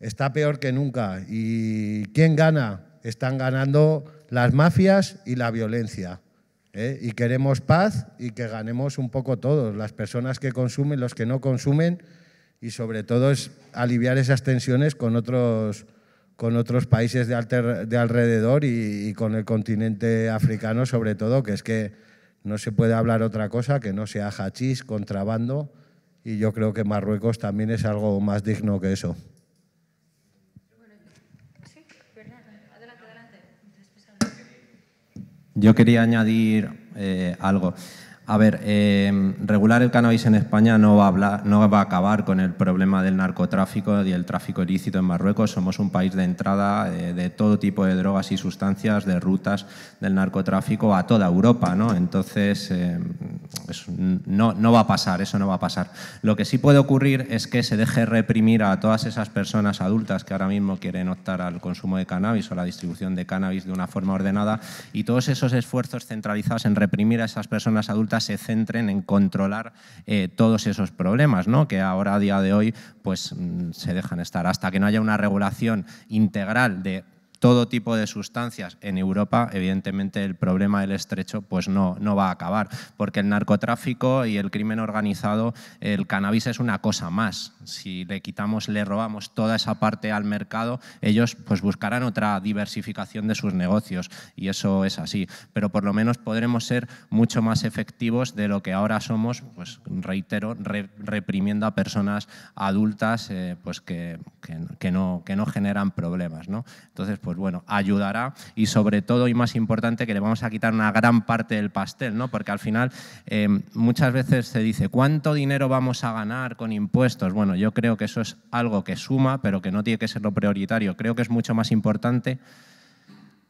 está peor que nunca. ¿Y quién gana? Están ganando las mafias y la violencia. ¿eh? Y queremos paz y que ganemos un poco todos, las personas que consumen, los que no consumen, y sobre todo es aliviar esas tensiones con otros, con otros países de, alrededor y, y, con el continente africano sobre todo, que es que no se puede hablar otra cosa que no sea hachís, contrabando, y yo creo que Marruecos también es algo más digno que eso. yo quería añadir eh, algo. A ver, eh, regular el cannabis en España no va, a no va a acabar con el problema del narcotráfico y el tráfico ilícito en Marruecos. Somos un país de entrada eh, de todo tipo de drogas y sustancias, de rutas del narcotráfico a toda Europa, ¿no? Entonces, eh, no, no va a pasar, eso no va a pasar. Lo que sí puede ocurrir es que se deje reprimir a todas esas personas adultas que ahora mismo quieren optar al consumo de cannabis o la distribución de cannabis de una forma ordenada y todos esos esfuerzos centralizados en reprimir a esas personas adultas se centren en controlar eh, todos esos problemas, ¿no? que ahora a día de hoy pues, mm, se dejan estar. Hasta que no haya una regulación integral de todo tipo de sustancias en Europa, evidentemente el problema del estrecho pues no, no va a acabar, porque el narcotráfico y el crimen organizado, el cannabis es una cosa más. Si le quitamos, le robamos toda esa parte al mercado, ellos pues buscarán otra diversificación de sus negocios y eso es así. Pero por lo menos podremos ser mucho más efectivos de lo que ahora somos, pues reitero, reprimiendo a personas adultas eh, pues que, que, no, que no generan problemas. ¿no? Entonces, pues, pues bueno, ayudará y sobre todo y más importante que le vamos a quitar una gran parte del pastel, Porque al final eh, muchas veces se dice, ¿cuánto dinero vamos a ganar con impuestos? Bueno, yo creo que eso es algo que suma, pero que no tiene que ser lo prioritario. Creo que es mucho más importante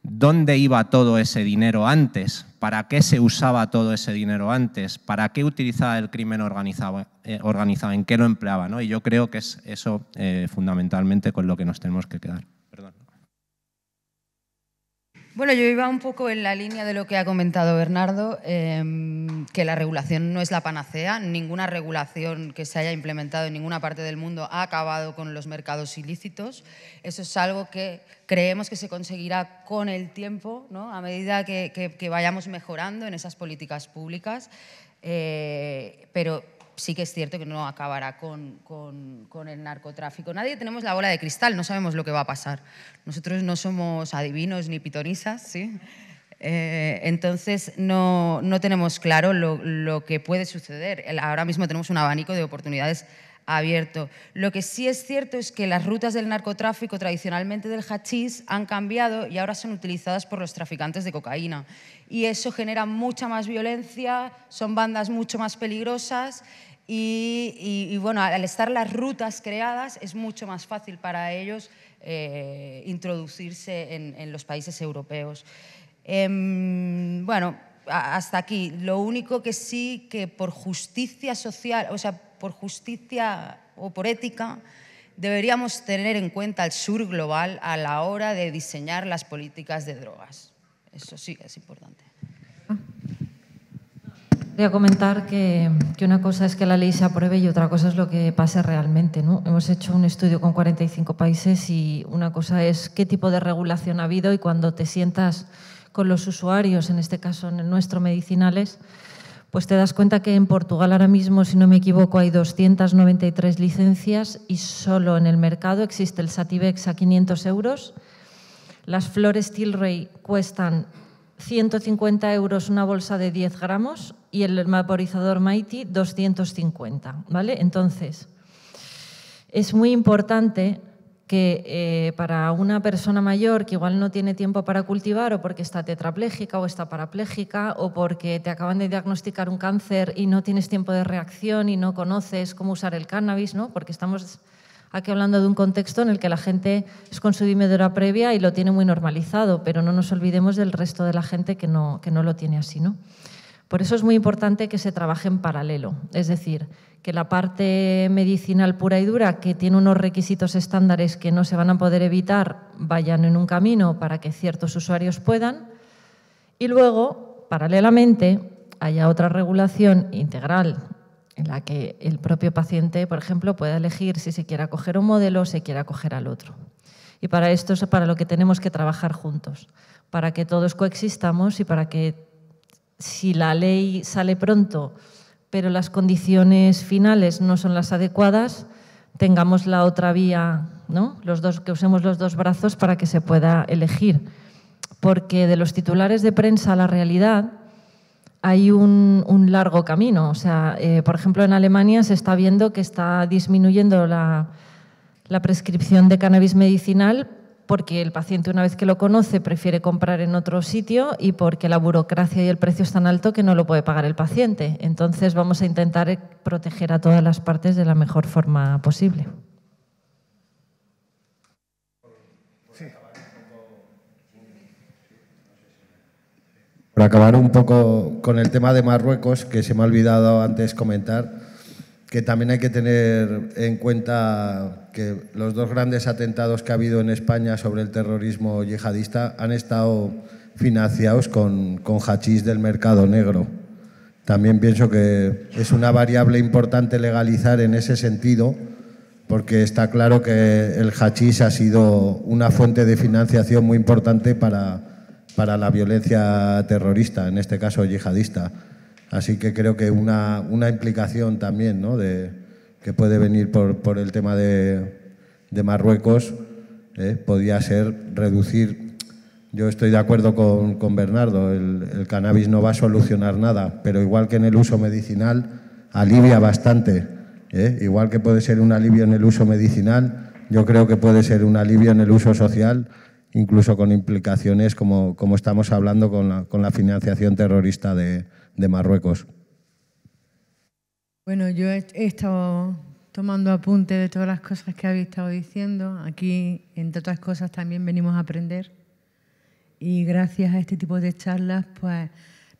dónde iba todo ese dinero antes, para qué se usaba todo ese dinero antes, para qué utilizaba el crimen organizado, eh, organizado en qué lo empleaba. Y yo creo que es eso eh, fundamentalmente con lo que nos tenemos que quedar. Bueno, yo iba un poco en la línea de lo que ha comentado Bernardo, em, que la regulación no es la panacea. Ninguna regulación que se haya implementado en ninguna parte del mundo ha acabado con los mercados ilícitos. Eso es algo que creemos que se conseguirá con el tiempo, ¿no? a medida que, vayamos mejorando en esas políticas públicas. Eh, pero sí que es cierto que no acabará con, el narcotráfico. Nadie tenemos la bola de cristal, no sabemos lo que va a pasar. Nosotros no somos adivinos ni pitonisas, ¿sí? Eh, entonces no, tenemos claro lo, lo, que puede suceder. Ahora mismo tenemos un abanico de oportunidades abierto. Lo que sí es cierto es que las rutas del narcotráfico tradicionalmente del hachís han cambiado y ahora son utilizadas por los traficantes de cocaína. Y eso genera mucha más violencia, son bandas mucho más peligrosas y, bueno, al estar las rutas creadas es mucho más fácil para ellos eh, introducirse en, los países europeos. Em, bueno, hasta aquí. Lo único que sí que por justicia social, o sea, por justicia o por ética, deberíamos tener en cuenta el sur global a la hora de diseñar las políticas de drogas. Eso sí es importante. Quería comentar que, una cosa es que la ley se apruebe y otra cosa es lo que pase realmente. ¿no? Hemos hecho un estudio con 45 países y una cosa es qué tipo de regulación ha habido y cuando te sientas con los usuarios, en este caso en nuestro medicinales, pues te das cuenta que en Portugal ahora mismo, si no me equivoco, hay 293 licencias y solo en el mercado existe el Sativex a 500 euros. Las flores Tilray cuestan 150 euros una bolsa de 10 gramos y el vaporizador Mighty 250, ¿vale? Entonces, es muy importante que eh, para una persona mayor que igual no tiene tiempo para cultivar o porque está tetrapléjica o está parapléjica o porque te acaban de diagnosticar un cáncer y no tienes tiempo de reacción y no conoces cómo usar el cannabis, ¿no? porque estamos aquí hablando de un contexto en el que la gente es con consumidora previa y lo tiene muy normalizado, pero no nos olvidemos del resto de la gente que no, que no lo tiene así. ¿no? Por eso es muy importante que se trabaje en paralelo, es decir, que la parte medicinal pura y dura, que tiene unos requisitos estándares que no se van a poder evitar, vayan en un camino para que ciertos usuarios puedan, y luego, paralelamente, haya otra regulación integral en la que el propio paciente, por ejemplo, pueda elegir si se quiere acoger un modelo o se quiere acoger al otro. Y para esto es para lo que tenemos que trabajar juntos, para que todos coexistamos y para que si la ley sale pronto, pero las condiciones finales no son las adecuadas, tengamos la otra vía, ¿no? los dos, que usemos los dos brazos para que se pueda elegir. Porque de los titulares de prensa a la realidad hay un, largo camino. O sea, eh, por ejemplo, en Alemania se está viendo que está disminuyendo la prescripción de cannabis medicinal, porque el paciente una vez que lo conoce prefiere comprar en otro sitio y porque la burocracia y el precio es tan alto que no lo puede pagar el paciente. Entonces vamos a intentar proteger a todas las partes de la mejor forma posible. Para acabar un poco con el tema de Marruecos, que se me ha olvidado antes comentar, que también hay que tener en cuenta que los dos grandes atentados que ha habido en España sobre el terrorismo yihadista han estado financiados con, con hachís del mercado negro. También pienso que es una variable importante legalizar en ese sentido, porque está claro que el hachís ha sido una fuente de financiación muy importante para la violencia terrorista, en este caso yihadista. Así que creo que una, implicación también que puede venir por, el tema de, Marruecos eh, podría ser reducir. Yo estoy de acuerdo con, Bernardo, el, cannabis no va a solucionar nada, pero igual que en el uso medicinal, alivia bastante. Eh. Igual que puede ser un alivio en el uso medicinal, yo creo que puede ser un alivio en el uso social, incluso con implicaciones como, como estamos hablando con la, con la financiación terrorista de, de Marruecos. Bueno, yo he estado tomando apunte de todas las cosas que habéis estado diciendo. Aquí, entre otras cosas, también venimos a aprender. Y gracias a este tipo de charlas, pues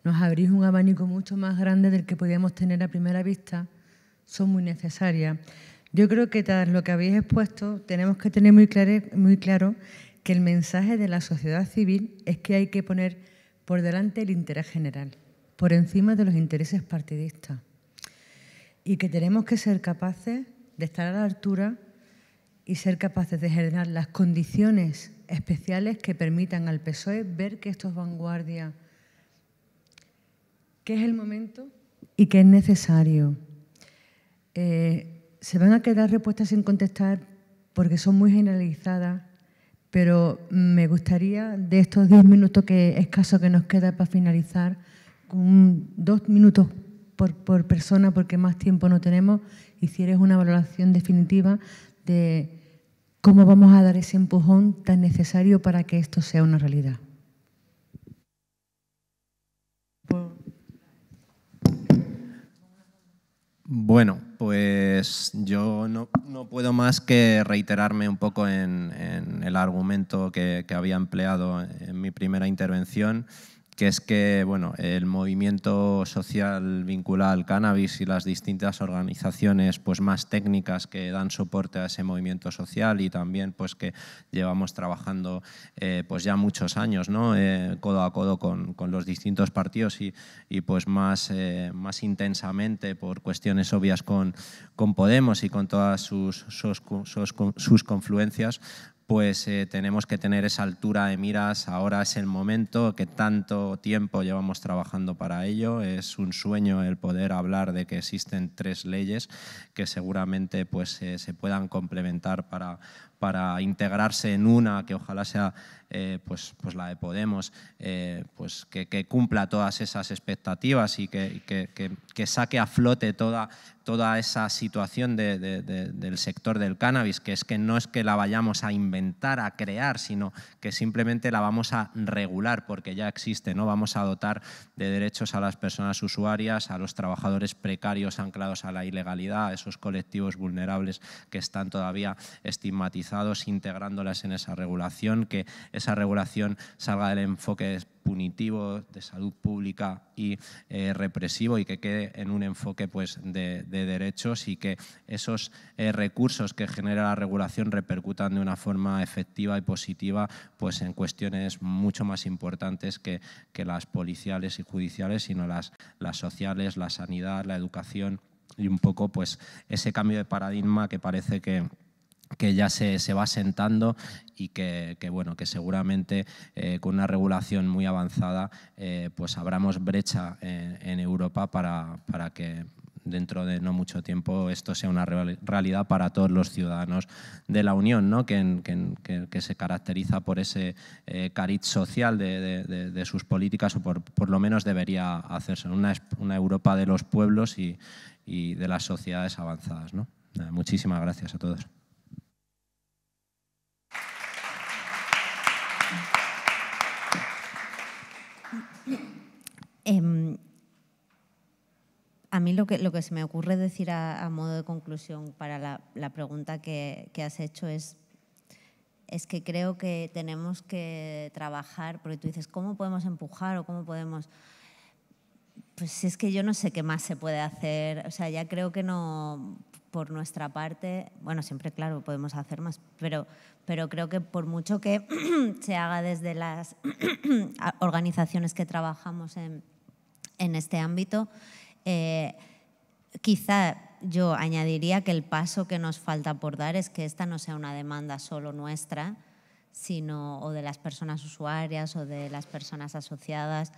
nos abrís un abanico mucho más grande del que podíamos tener a primera vista. Son muy necesarias. Yo creo que tras lo que habéis expuesto, tenemos que tener muy claro, muy claro que el mensaje de la sociedad civil es que hay que poner por delante el interés general por encima de los intereses partidistas y que tenemos que ser capaces de estar a la altura y ser capaces de generar las condiciones especiales que permitan al PSOE ver que esto es vanguardia, que es el momento y que es necesario. Eh, se van a quedar respuestas sin contestar porque son muy generalizadas, pero me gustaría, de estos diez minutos que escaso que nos queda para finalizar, dos minutos por, persona, porque más tiempo no tenemos, hicieras una valoración definitiva de cómo vamos a dar ese empujón tan necesario para que esto sea una realidad. Bueno, pues yo no, no, puedo más que reiterarme un poco en, el argumento que había empleado en mi primera intervención que es que bueno, el movimiento social vinculado al cannabis y las distintas organizaciones pues, más técnicas que dan soporte a ese movimiento social y también pues, que llevamos trabajando eh, pues, ya muchos años, ¿no? Eh, codo a codo con, los distintos partidos y, pues más, eh, más intensamente por cuestiones obvias con, con Podemos y con todas sus, sus confluencias, pues eh, tenemos que tener esa altura de miras. Ahora es el momento que tanto tiempo llevamos trabajando para ello. Es un sueño el poder hablar de que existen tres leyes que seguramente pues, eh, se puedan complementar para, para integrarse en una que ojalá sea eh, pues, pues la de Podemos, eh, pues que, cumpla todas esas expectativas y que, saque a flote toda, toda esa situación del sector del cannabis, que es que no es que la vayamos a inventar, a crear, sino que simplemente la vamos a regular porque ya existe, ¿no? Vamos a dotar de derechos a las personas usuarias, a los trabajadores precarios anclados a la ilegalidad, a esos colectivos vulnerables que están todavía estigmatizados integrándolas en esa regulación, que esa regulación salga del enfoque punitivo, de salud pública y eh, represivo y que quede en un enfoque pues, de, derechos y que esos eh, recursos que genera la regulación repercutan de una forma efectiva y positiva pues, en cuestiones mucho más importantes que, las policiales y judiciales, sino las, las sociales, la sanidad, la educación y un poco pues, ese cambio de paradigma que parece que que ya se, se, va sentando y que, que bueno, que seguramente eh, con una regulación muy avanzada eh, pues abramos brecha en, Europa para, para, que dentro de no mucho tiempo esto sea una realidad para todos los ciudadanos de la Unión, ¿no? que, que, que se caracteriza por ese eh, cariz social de, de, sus políticas, o por, por, lo menos debería hacerse, una, una Europa de los pueblos y, y de las sociedades avanzadas. ¿no? Muchísimas gracias a todos. Em, a mí lo que, se me ocurre decir a, modo de conclusión para la, pregunta que, has hecho es, es que creo que tenemos que trabajar, porque tú dices, ¿cómo podemos empujar o cómo podemos...? Pues es que yo no sé qué más se puede hacer, o sea, ya creo que no por nuestra parte, bueno, siempre claro, podemos hacer más, pero, pero creo que por mucho que se haga desde las organizaciones que trabajamos en, en este ámbito, eh, quizá yo añadiría que el paso que nos falta por dar es que esta no sea una demanda solo nuestra, sino o de las personas usuarias o de las personas asociadas,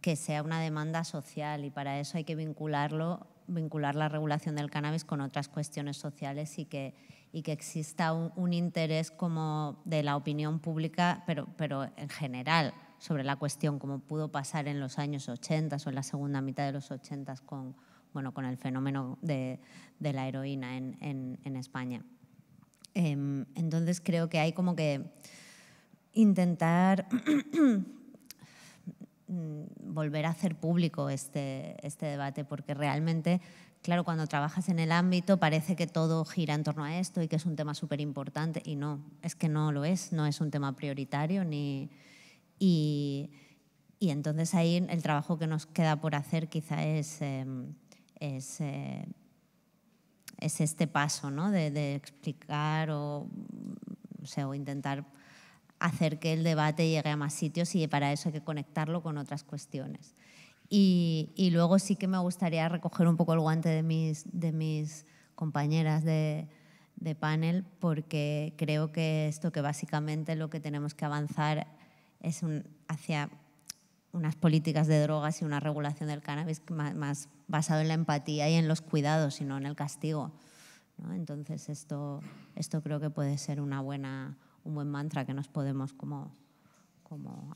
que sea una demanda social y para eso hay que vincularlo vincular la regulación del cannabis con otras cuestiones sociales y que, y que exista un, interés como de la opinión pública, pero, pero en general, sobre la cuestión, como pudo pasar en los años 80 o en la segunda mitad de los 80 con, bueno, con el fenómeno de, la heroína en, España. Em, entonces creo que hay como que intentar Mm, volver a hacer público este, este debate, porque realmente, claro, cuando trabajas en el ámbito parece que todo gira en torno a esto y que es un tema súper importante, y no, es que no lo es, no es un tema prioritario, ni, y, entonces ahí el trabajo que nos queda por hacer quizá es, em, eh, es, este paso, de, explicar o, sea, o intentar hacer que el debate llegue a más sitios y para eso hay que conectarlo con otras cuestiones. Y, luego sí que me gustaría recoger un poco el guante de mis, de mis compañeras de, panel porque creo que esto que básicamente lo que tenemos que avanzar es hacia unas políticas de drogas y una regulación del cannabis más, basado en la empatía y en los cuidados y no en el castigo. Entonces esto, esto creo que puede ser una buena, un buen mantra que nos podemos como,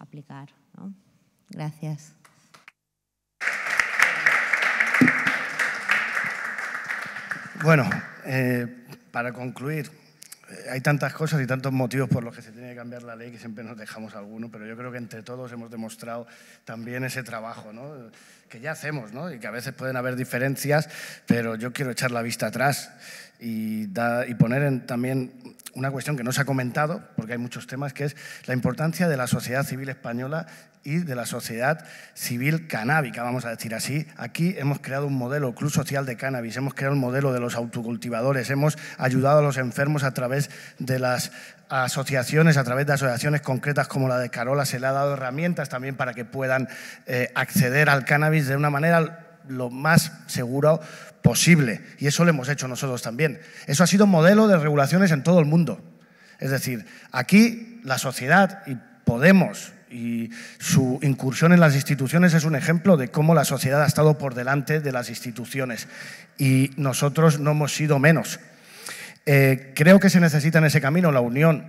aplicar. Gracias. Bueno, eh, para concluir, eh, hay tantas cosas y tantos motivos por los que se tiene que cambiar la ley que siempre nos dejamos alguno, pero yo creo que entre todos hemos demostrado también ese trabajo, que ya hacemos, y que a veces pueden haber diferencias, pero yo quiero echar la vista atrás y, poner en, también una cuestión que no se ha comentado, porque hay muchos temas, que es la importancia de la sociedad civil española y de la sociedad civil canábica, vamos a decir así. Aquí hemos creado un modelo, Club Social de Cannabis, hemos creado el modelo de los autocultivadores, hemos ayudado a los enfermos a través de las asociaciones, a través de asociaciones concretas como la de Carola, se le ha dado herramientas también para que puedan eh, acceder al cannabis de una manera lo más seguro posible. Y eso lo hemos hecho nosotros también. Eso ha sido modelo de regulaciones en todo el mundo. Es decir, aquí la sociedad y Podemos y su incursión en las instituciones es un ejemplo de cómo la sociedad ha estado por delante de las instituciones y nosotros no hemos sido menos. Eh, creo que se necesita en ese camino la unión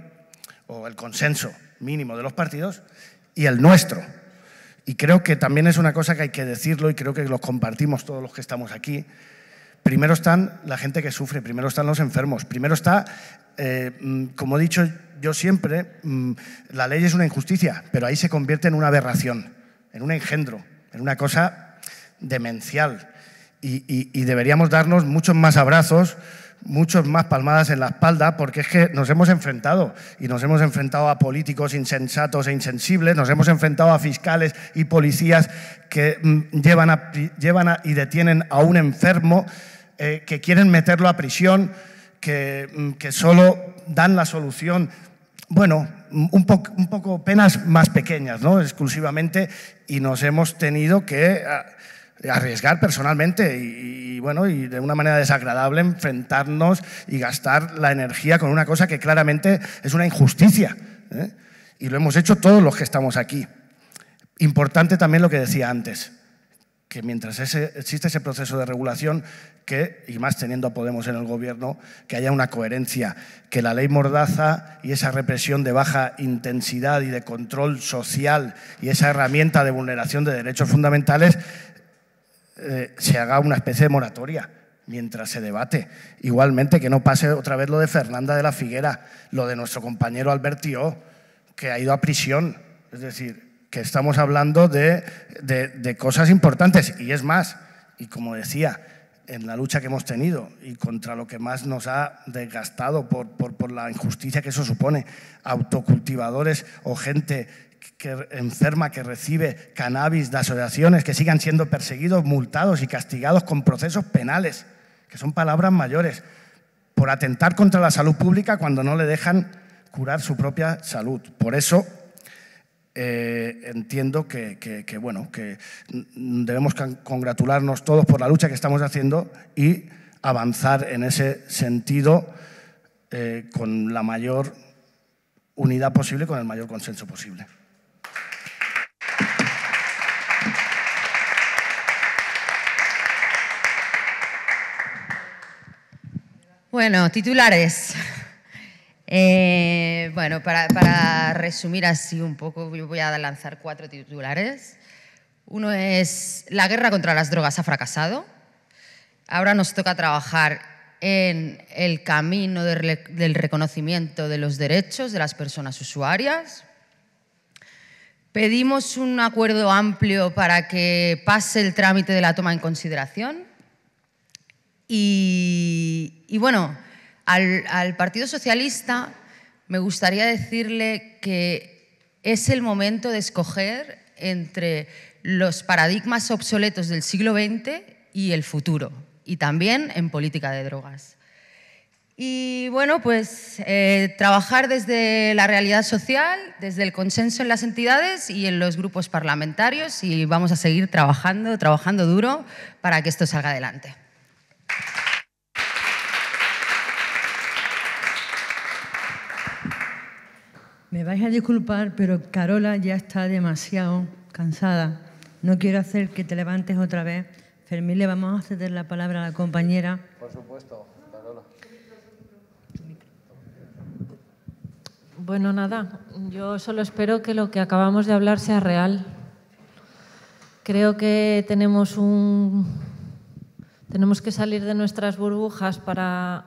o el consenso mínimo de los partidos y el nuestro. Y creo que también es una cosa que hay que decirlo y creo que lo compartimos todos los que estamos aquí, primero están la gente que sufre, primero están los enfermos, primero está, eh, mm, como he dicho yo siempre, mm, la ley es una injusticia, pero ahí se convierte en una aberración, en un engendro, en una cosa demencial. Y, deberíamos darnos muchos más abrazos, muchos más palmadas en la espalda, porque es que nos hemos enfrentado, y nos hemos enfrentado a políticos insensatos e insensibles, nos hemos enfrentado a fiscales y policías que mm, llevan, llevan y detienen a un enfermo eh, que quieren meterlo a prisión, que, mm, solo dan la solución, bueno, mm, un, un, poco penas más pequeñas, ¿no? Exclusivamente, y nos hemos tenido que ah, arriesgar personalmente y, bueno, y de una manera desagradable enfrentarnos y gastar la energía con una cosa que claramente es una injusticia. ¿eh? Y lo hemos hecho todos los que estamos aquí. Importante también lo que decía antes que mientras ese, existe ese proceso de regulación, que, y más teniendo a Podemos en el gobierno, que haya una coherencia, que la ley mordaza y esa represión de baja intensidad y de control social y esa herramienta de vulneración de derechos fundamentales eh, se haga una especie de moratoria mientras se debate. Igualmente, que no pase otra vez lo de Fernanda de la Figuera, lo de nuestro compañero Albertio, que ha ido a prisión. Es decir, que estamos hablando de, cosas importantes. Y es más, y como decía, en la lucha que hemos tenido y contra lo que más nos ha desgastado por, la injusticia que eso supone, autocultivadores o gente que enferma, que recibe cannabis de asociaciones, que sigan siendo perseguidos, multados y castigados con procesos penales, que son palabras mayores, por atentar contra la salud pública cuando no le dejan curar su propia salud. Por eso eh, entiendo que, bueno, que debemos congratularnos todos por la lucha que estamos haciendo y avanzar en ese sentido eh, con la mayor unidad posible, con el mayor consenso posible. Bueno, titulares. Eh, bueno, para, resumir así un poco, yo voy a lanzar cuatro titulares. Uno es, la guerra contra las drogas ha fracasado. Ahora nos toca trabajar en el camino del reconocimiento de los derechos de las personas usuarias. Pedimos un acuerdo amplio para que pase el trámite de la toma en consideración. y bueno, al, Partido Socialista me gustaría decirle que es el momento de escoger entre los paradigmas obsoletos del siglo XX y el futuro, y también en política de drogas. Y bueno, pues eh, trabajar desde la realidad social, desde el consenso en las entidades y en los grupos parlamentarios y vamos a seguir trabajando, trabajando duro para que esto salga adelante. Me vais a disculpar, pero Carola ya está demasiado cansada. No quiero hacer que te levantes otra vez. Fermín, le vamos a ceder la palabra a la compañera. Por supuesto, Carola. Bueno, nada, yo solo espero que lo que acabamos de hablar sea real. Creo que tenemos un tenemos que salir de nuestras burbujas para,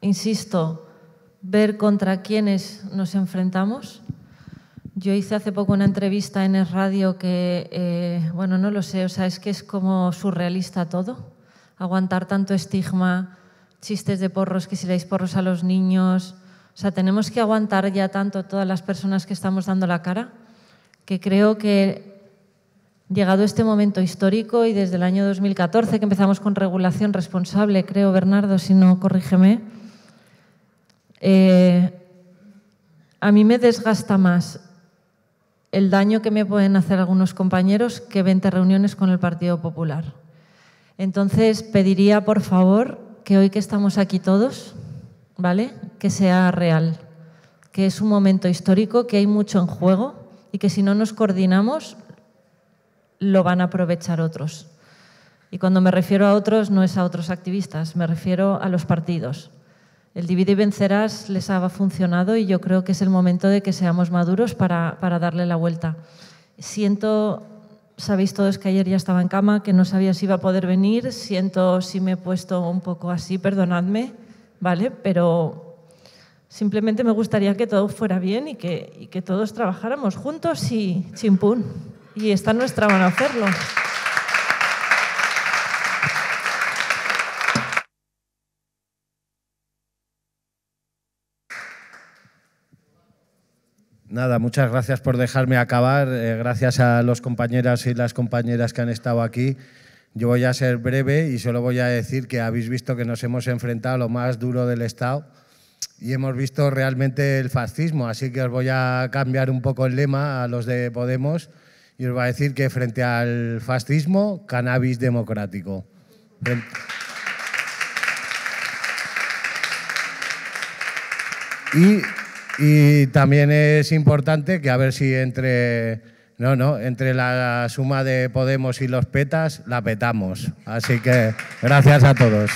insisto, ver contra quiénes nos enfrentamos. Yo hice hace poco una entrevista en el radio que, eh, bueno, no lo sé, o sea, es que es como surrealista todo. Aguantar tanto estigma, chistes de porros, que si leéis porros a los niños. O sea, tenemos que aguantar ya tanto todas las personas que estamos dando la cara, que creo que llegado este momento histórico y desde el año 2014 que empezamos con regulación responsable, creo, Bernardo, si no, corrígeme eh, a mí me desgasta más el daño que me pueden hacer algunos compañeros que 20 reuniones con el Partido Popular. Entonces, pediría, por favor, que hoy que estamos aquí todos, ¿vale? Que sea real, que es un momento histórico, que hay mucho en juego y que si no nos coordinamos, lo van a aprovechar otros. Y cuando me refiero a otros, no es a otros activistas, me refiero a los partidos el divide y vencerás les ha funcionado y yo creo que es el momento de que seamos maduros para, darle la vuelta. Siento, sabéis todos que ayer ya estaba en cama, que no sabía si iba a poder venir, siento si me he puesto un poco así, perdonadme, ¿vale? Pero simplemente me gustaría que todo fuera bien y que, que todos trabajáramos juntos y chimpún. Y está nuestra mano hacerlo. Nada, muchas gracias por dejarme acabar. Eh, gracias a los compañeros y las compañeras que han estado aquí. Yo voy a ser breve y solo voy a decir que habéis visto que nos hemos enfrentado a lo más duro del Estado y hemos visto realmente el fascismo. Así que os voy a cambiar un poco el lema a los de Podemos y os voy a decir que frente al fascismo, cannabis democrático. Y y también es importante que a ver si entre, no, no, entre la suma de Podemos y los petas, la petamos. Así que gracias a todos.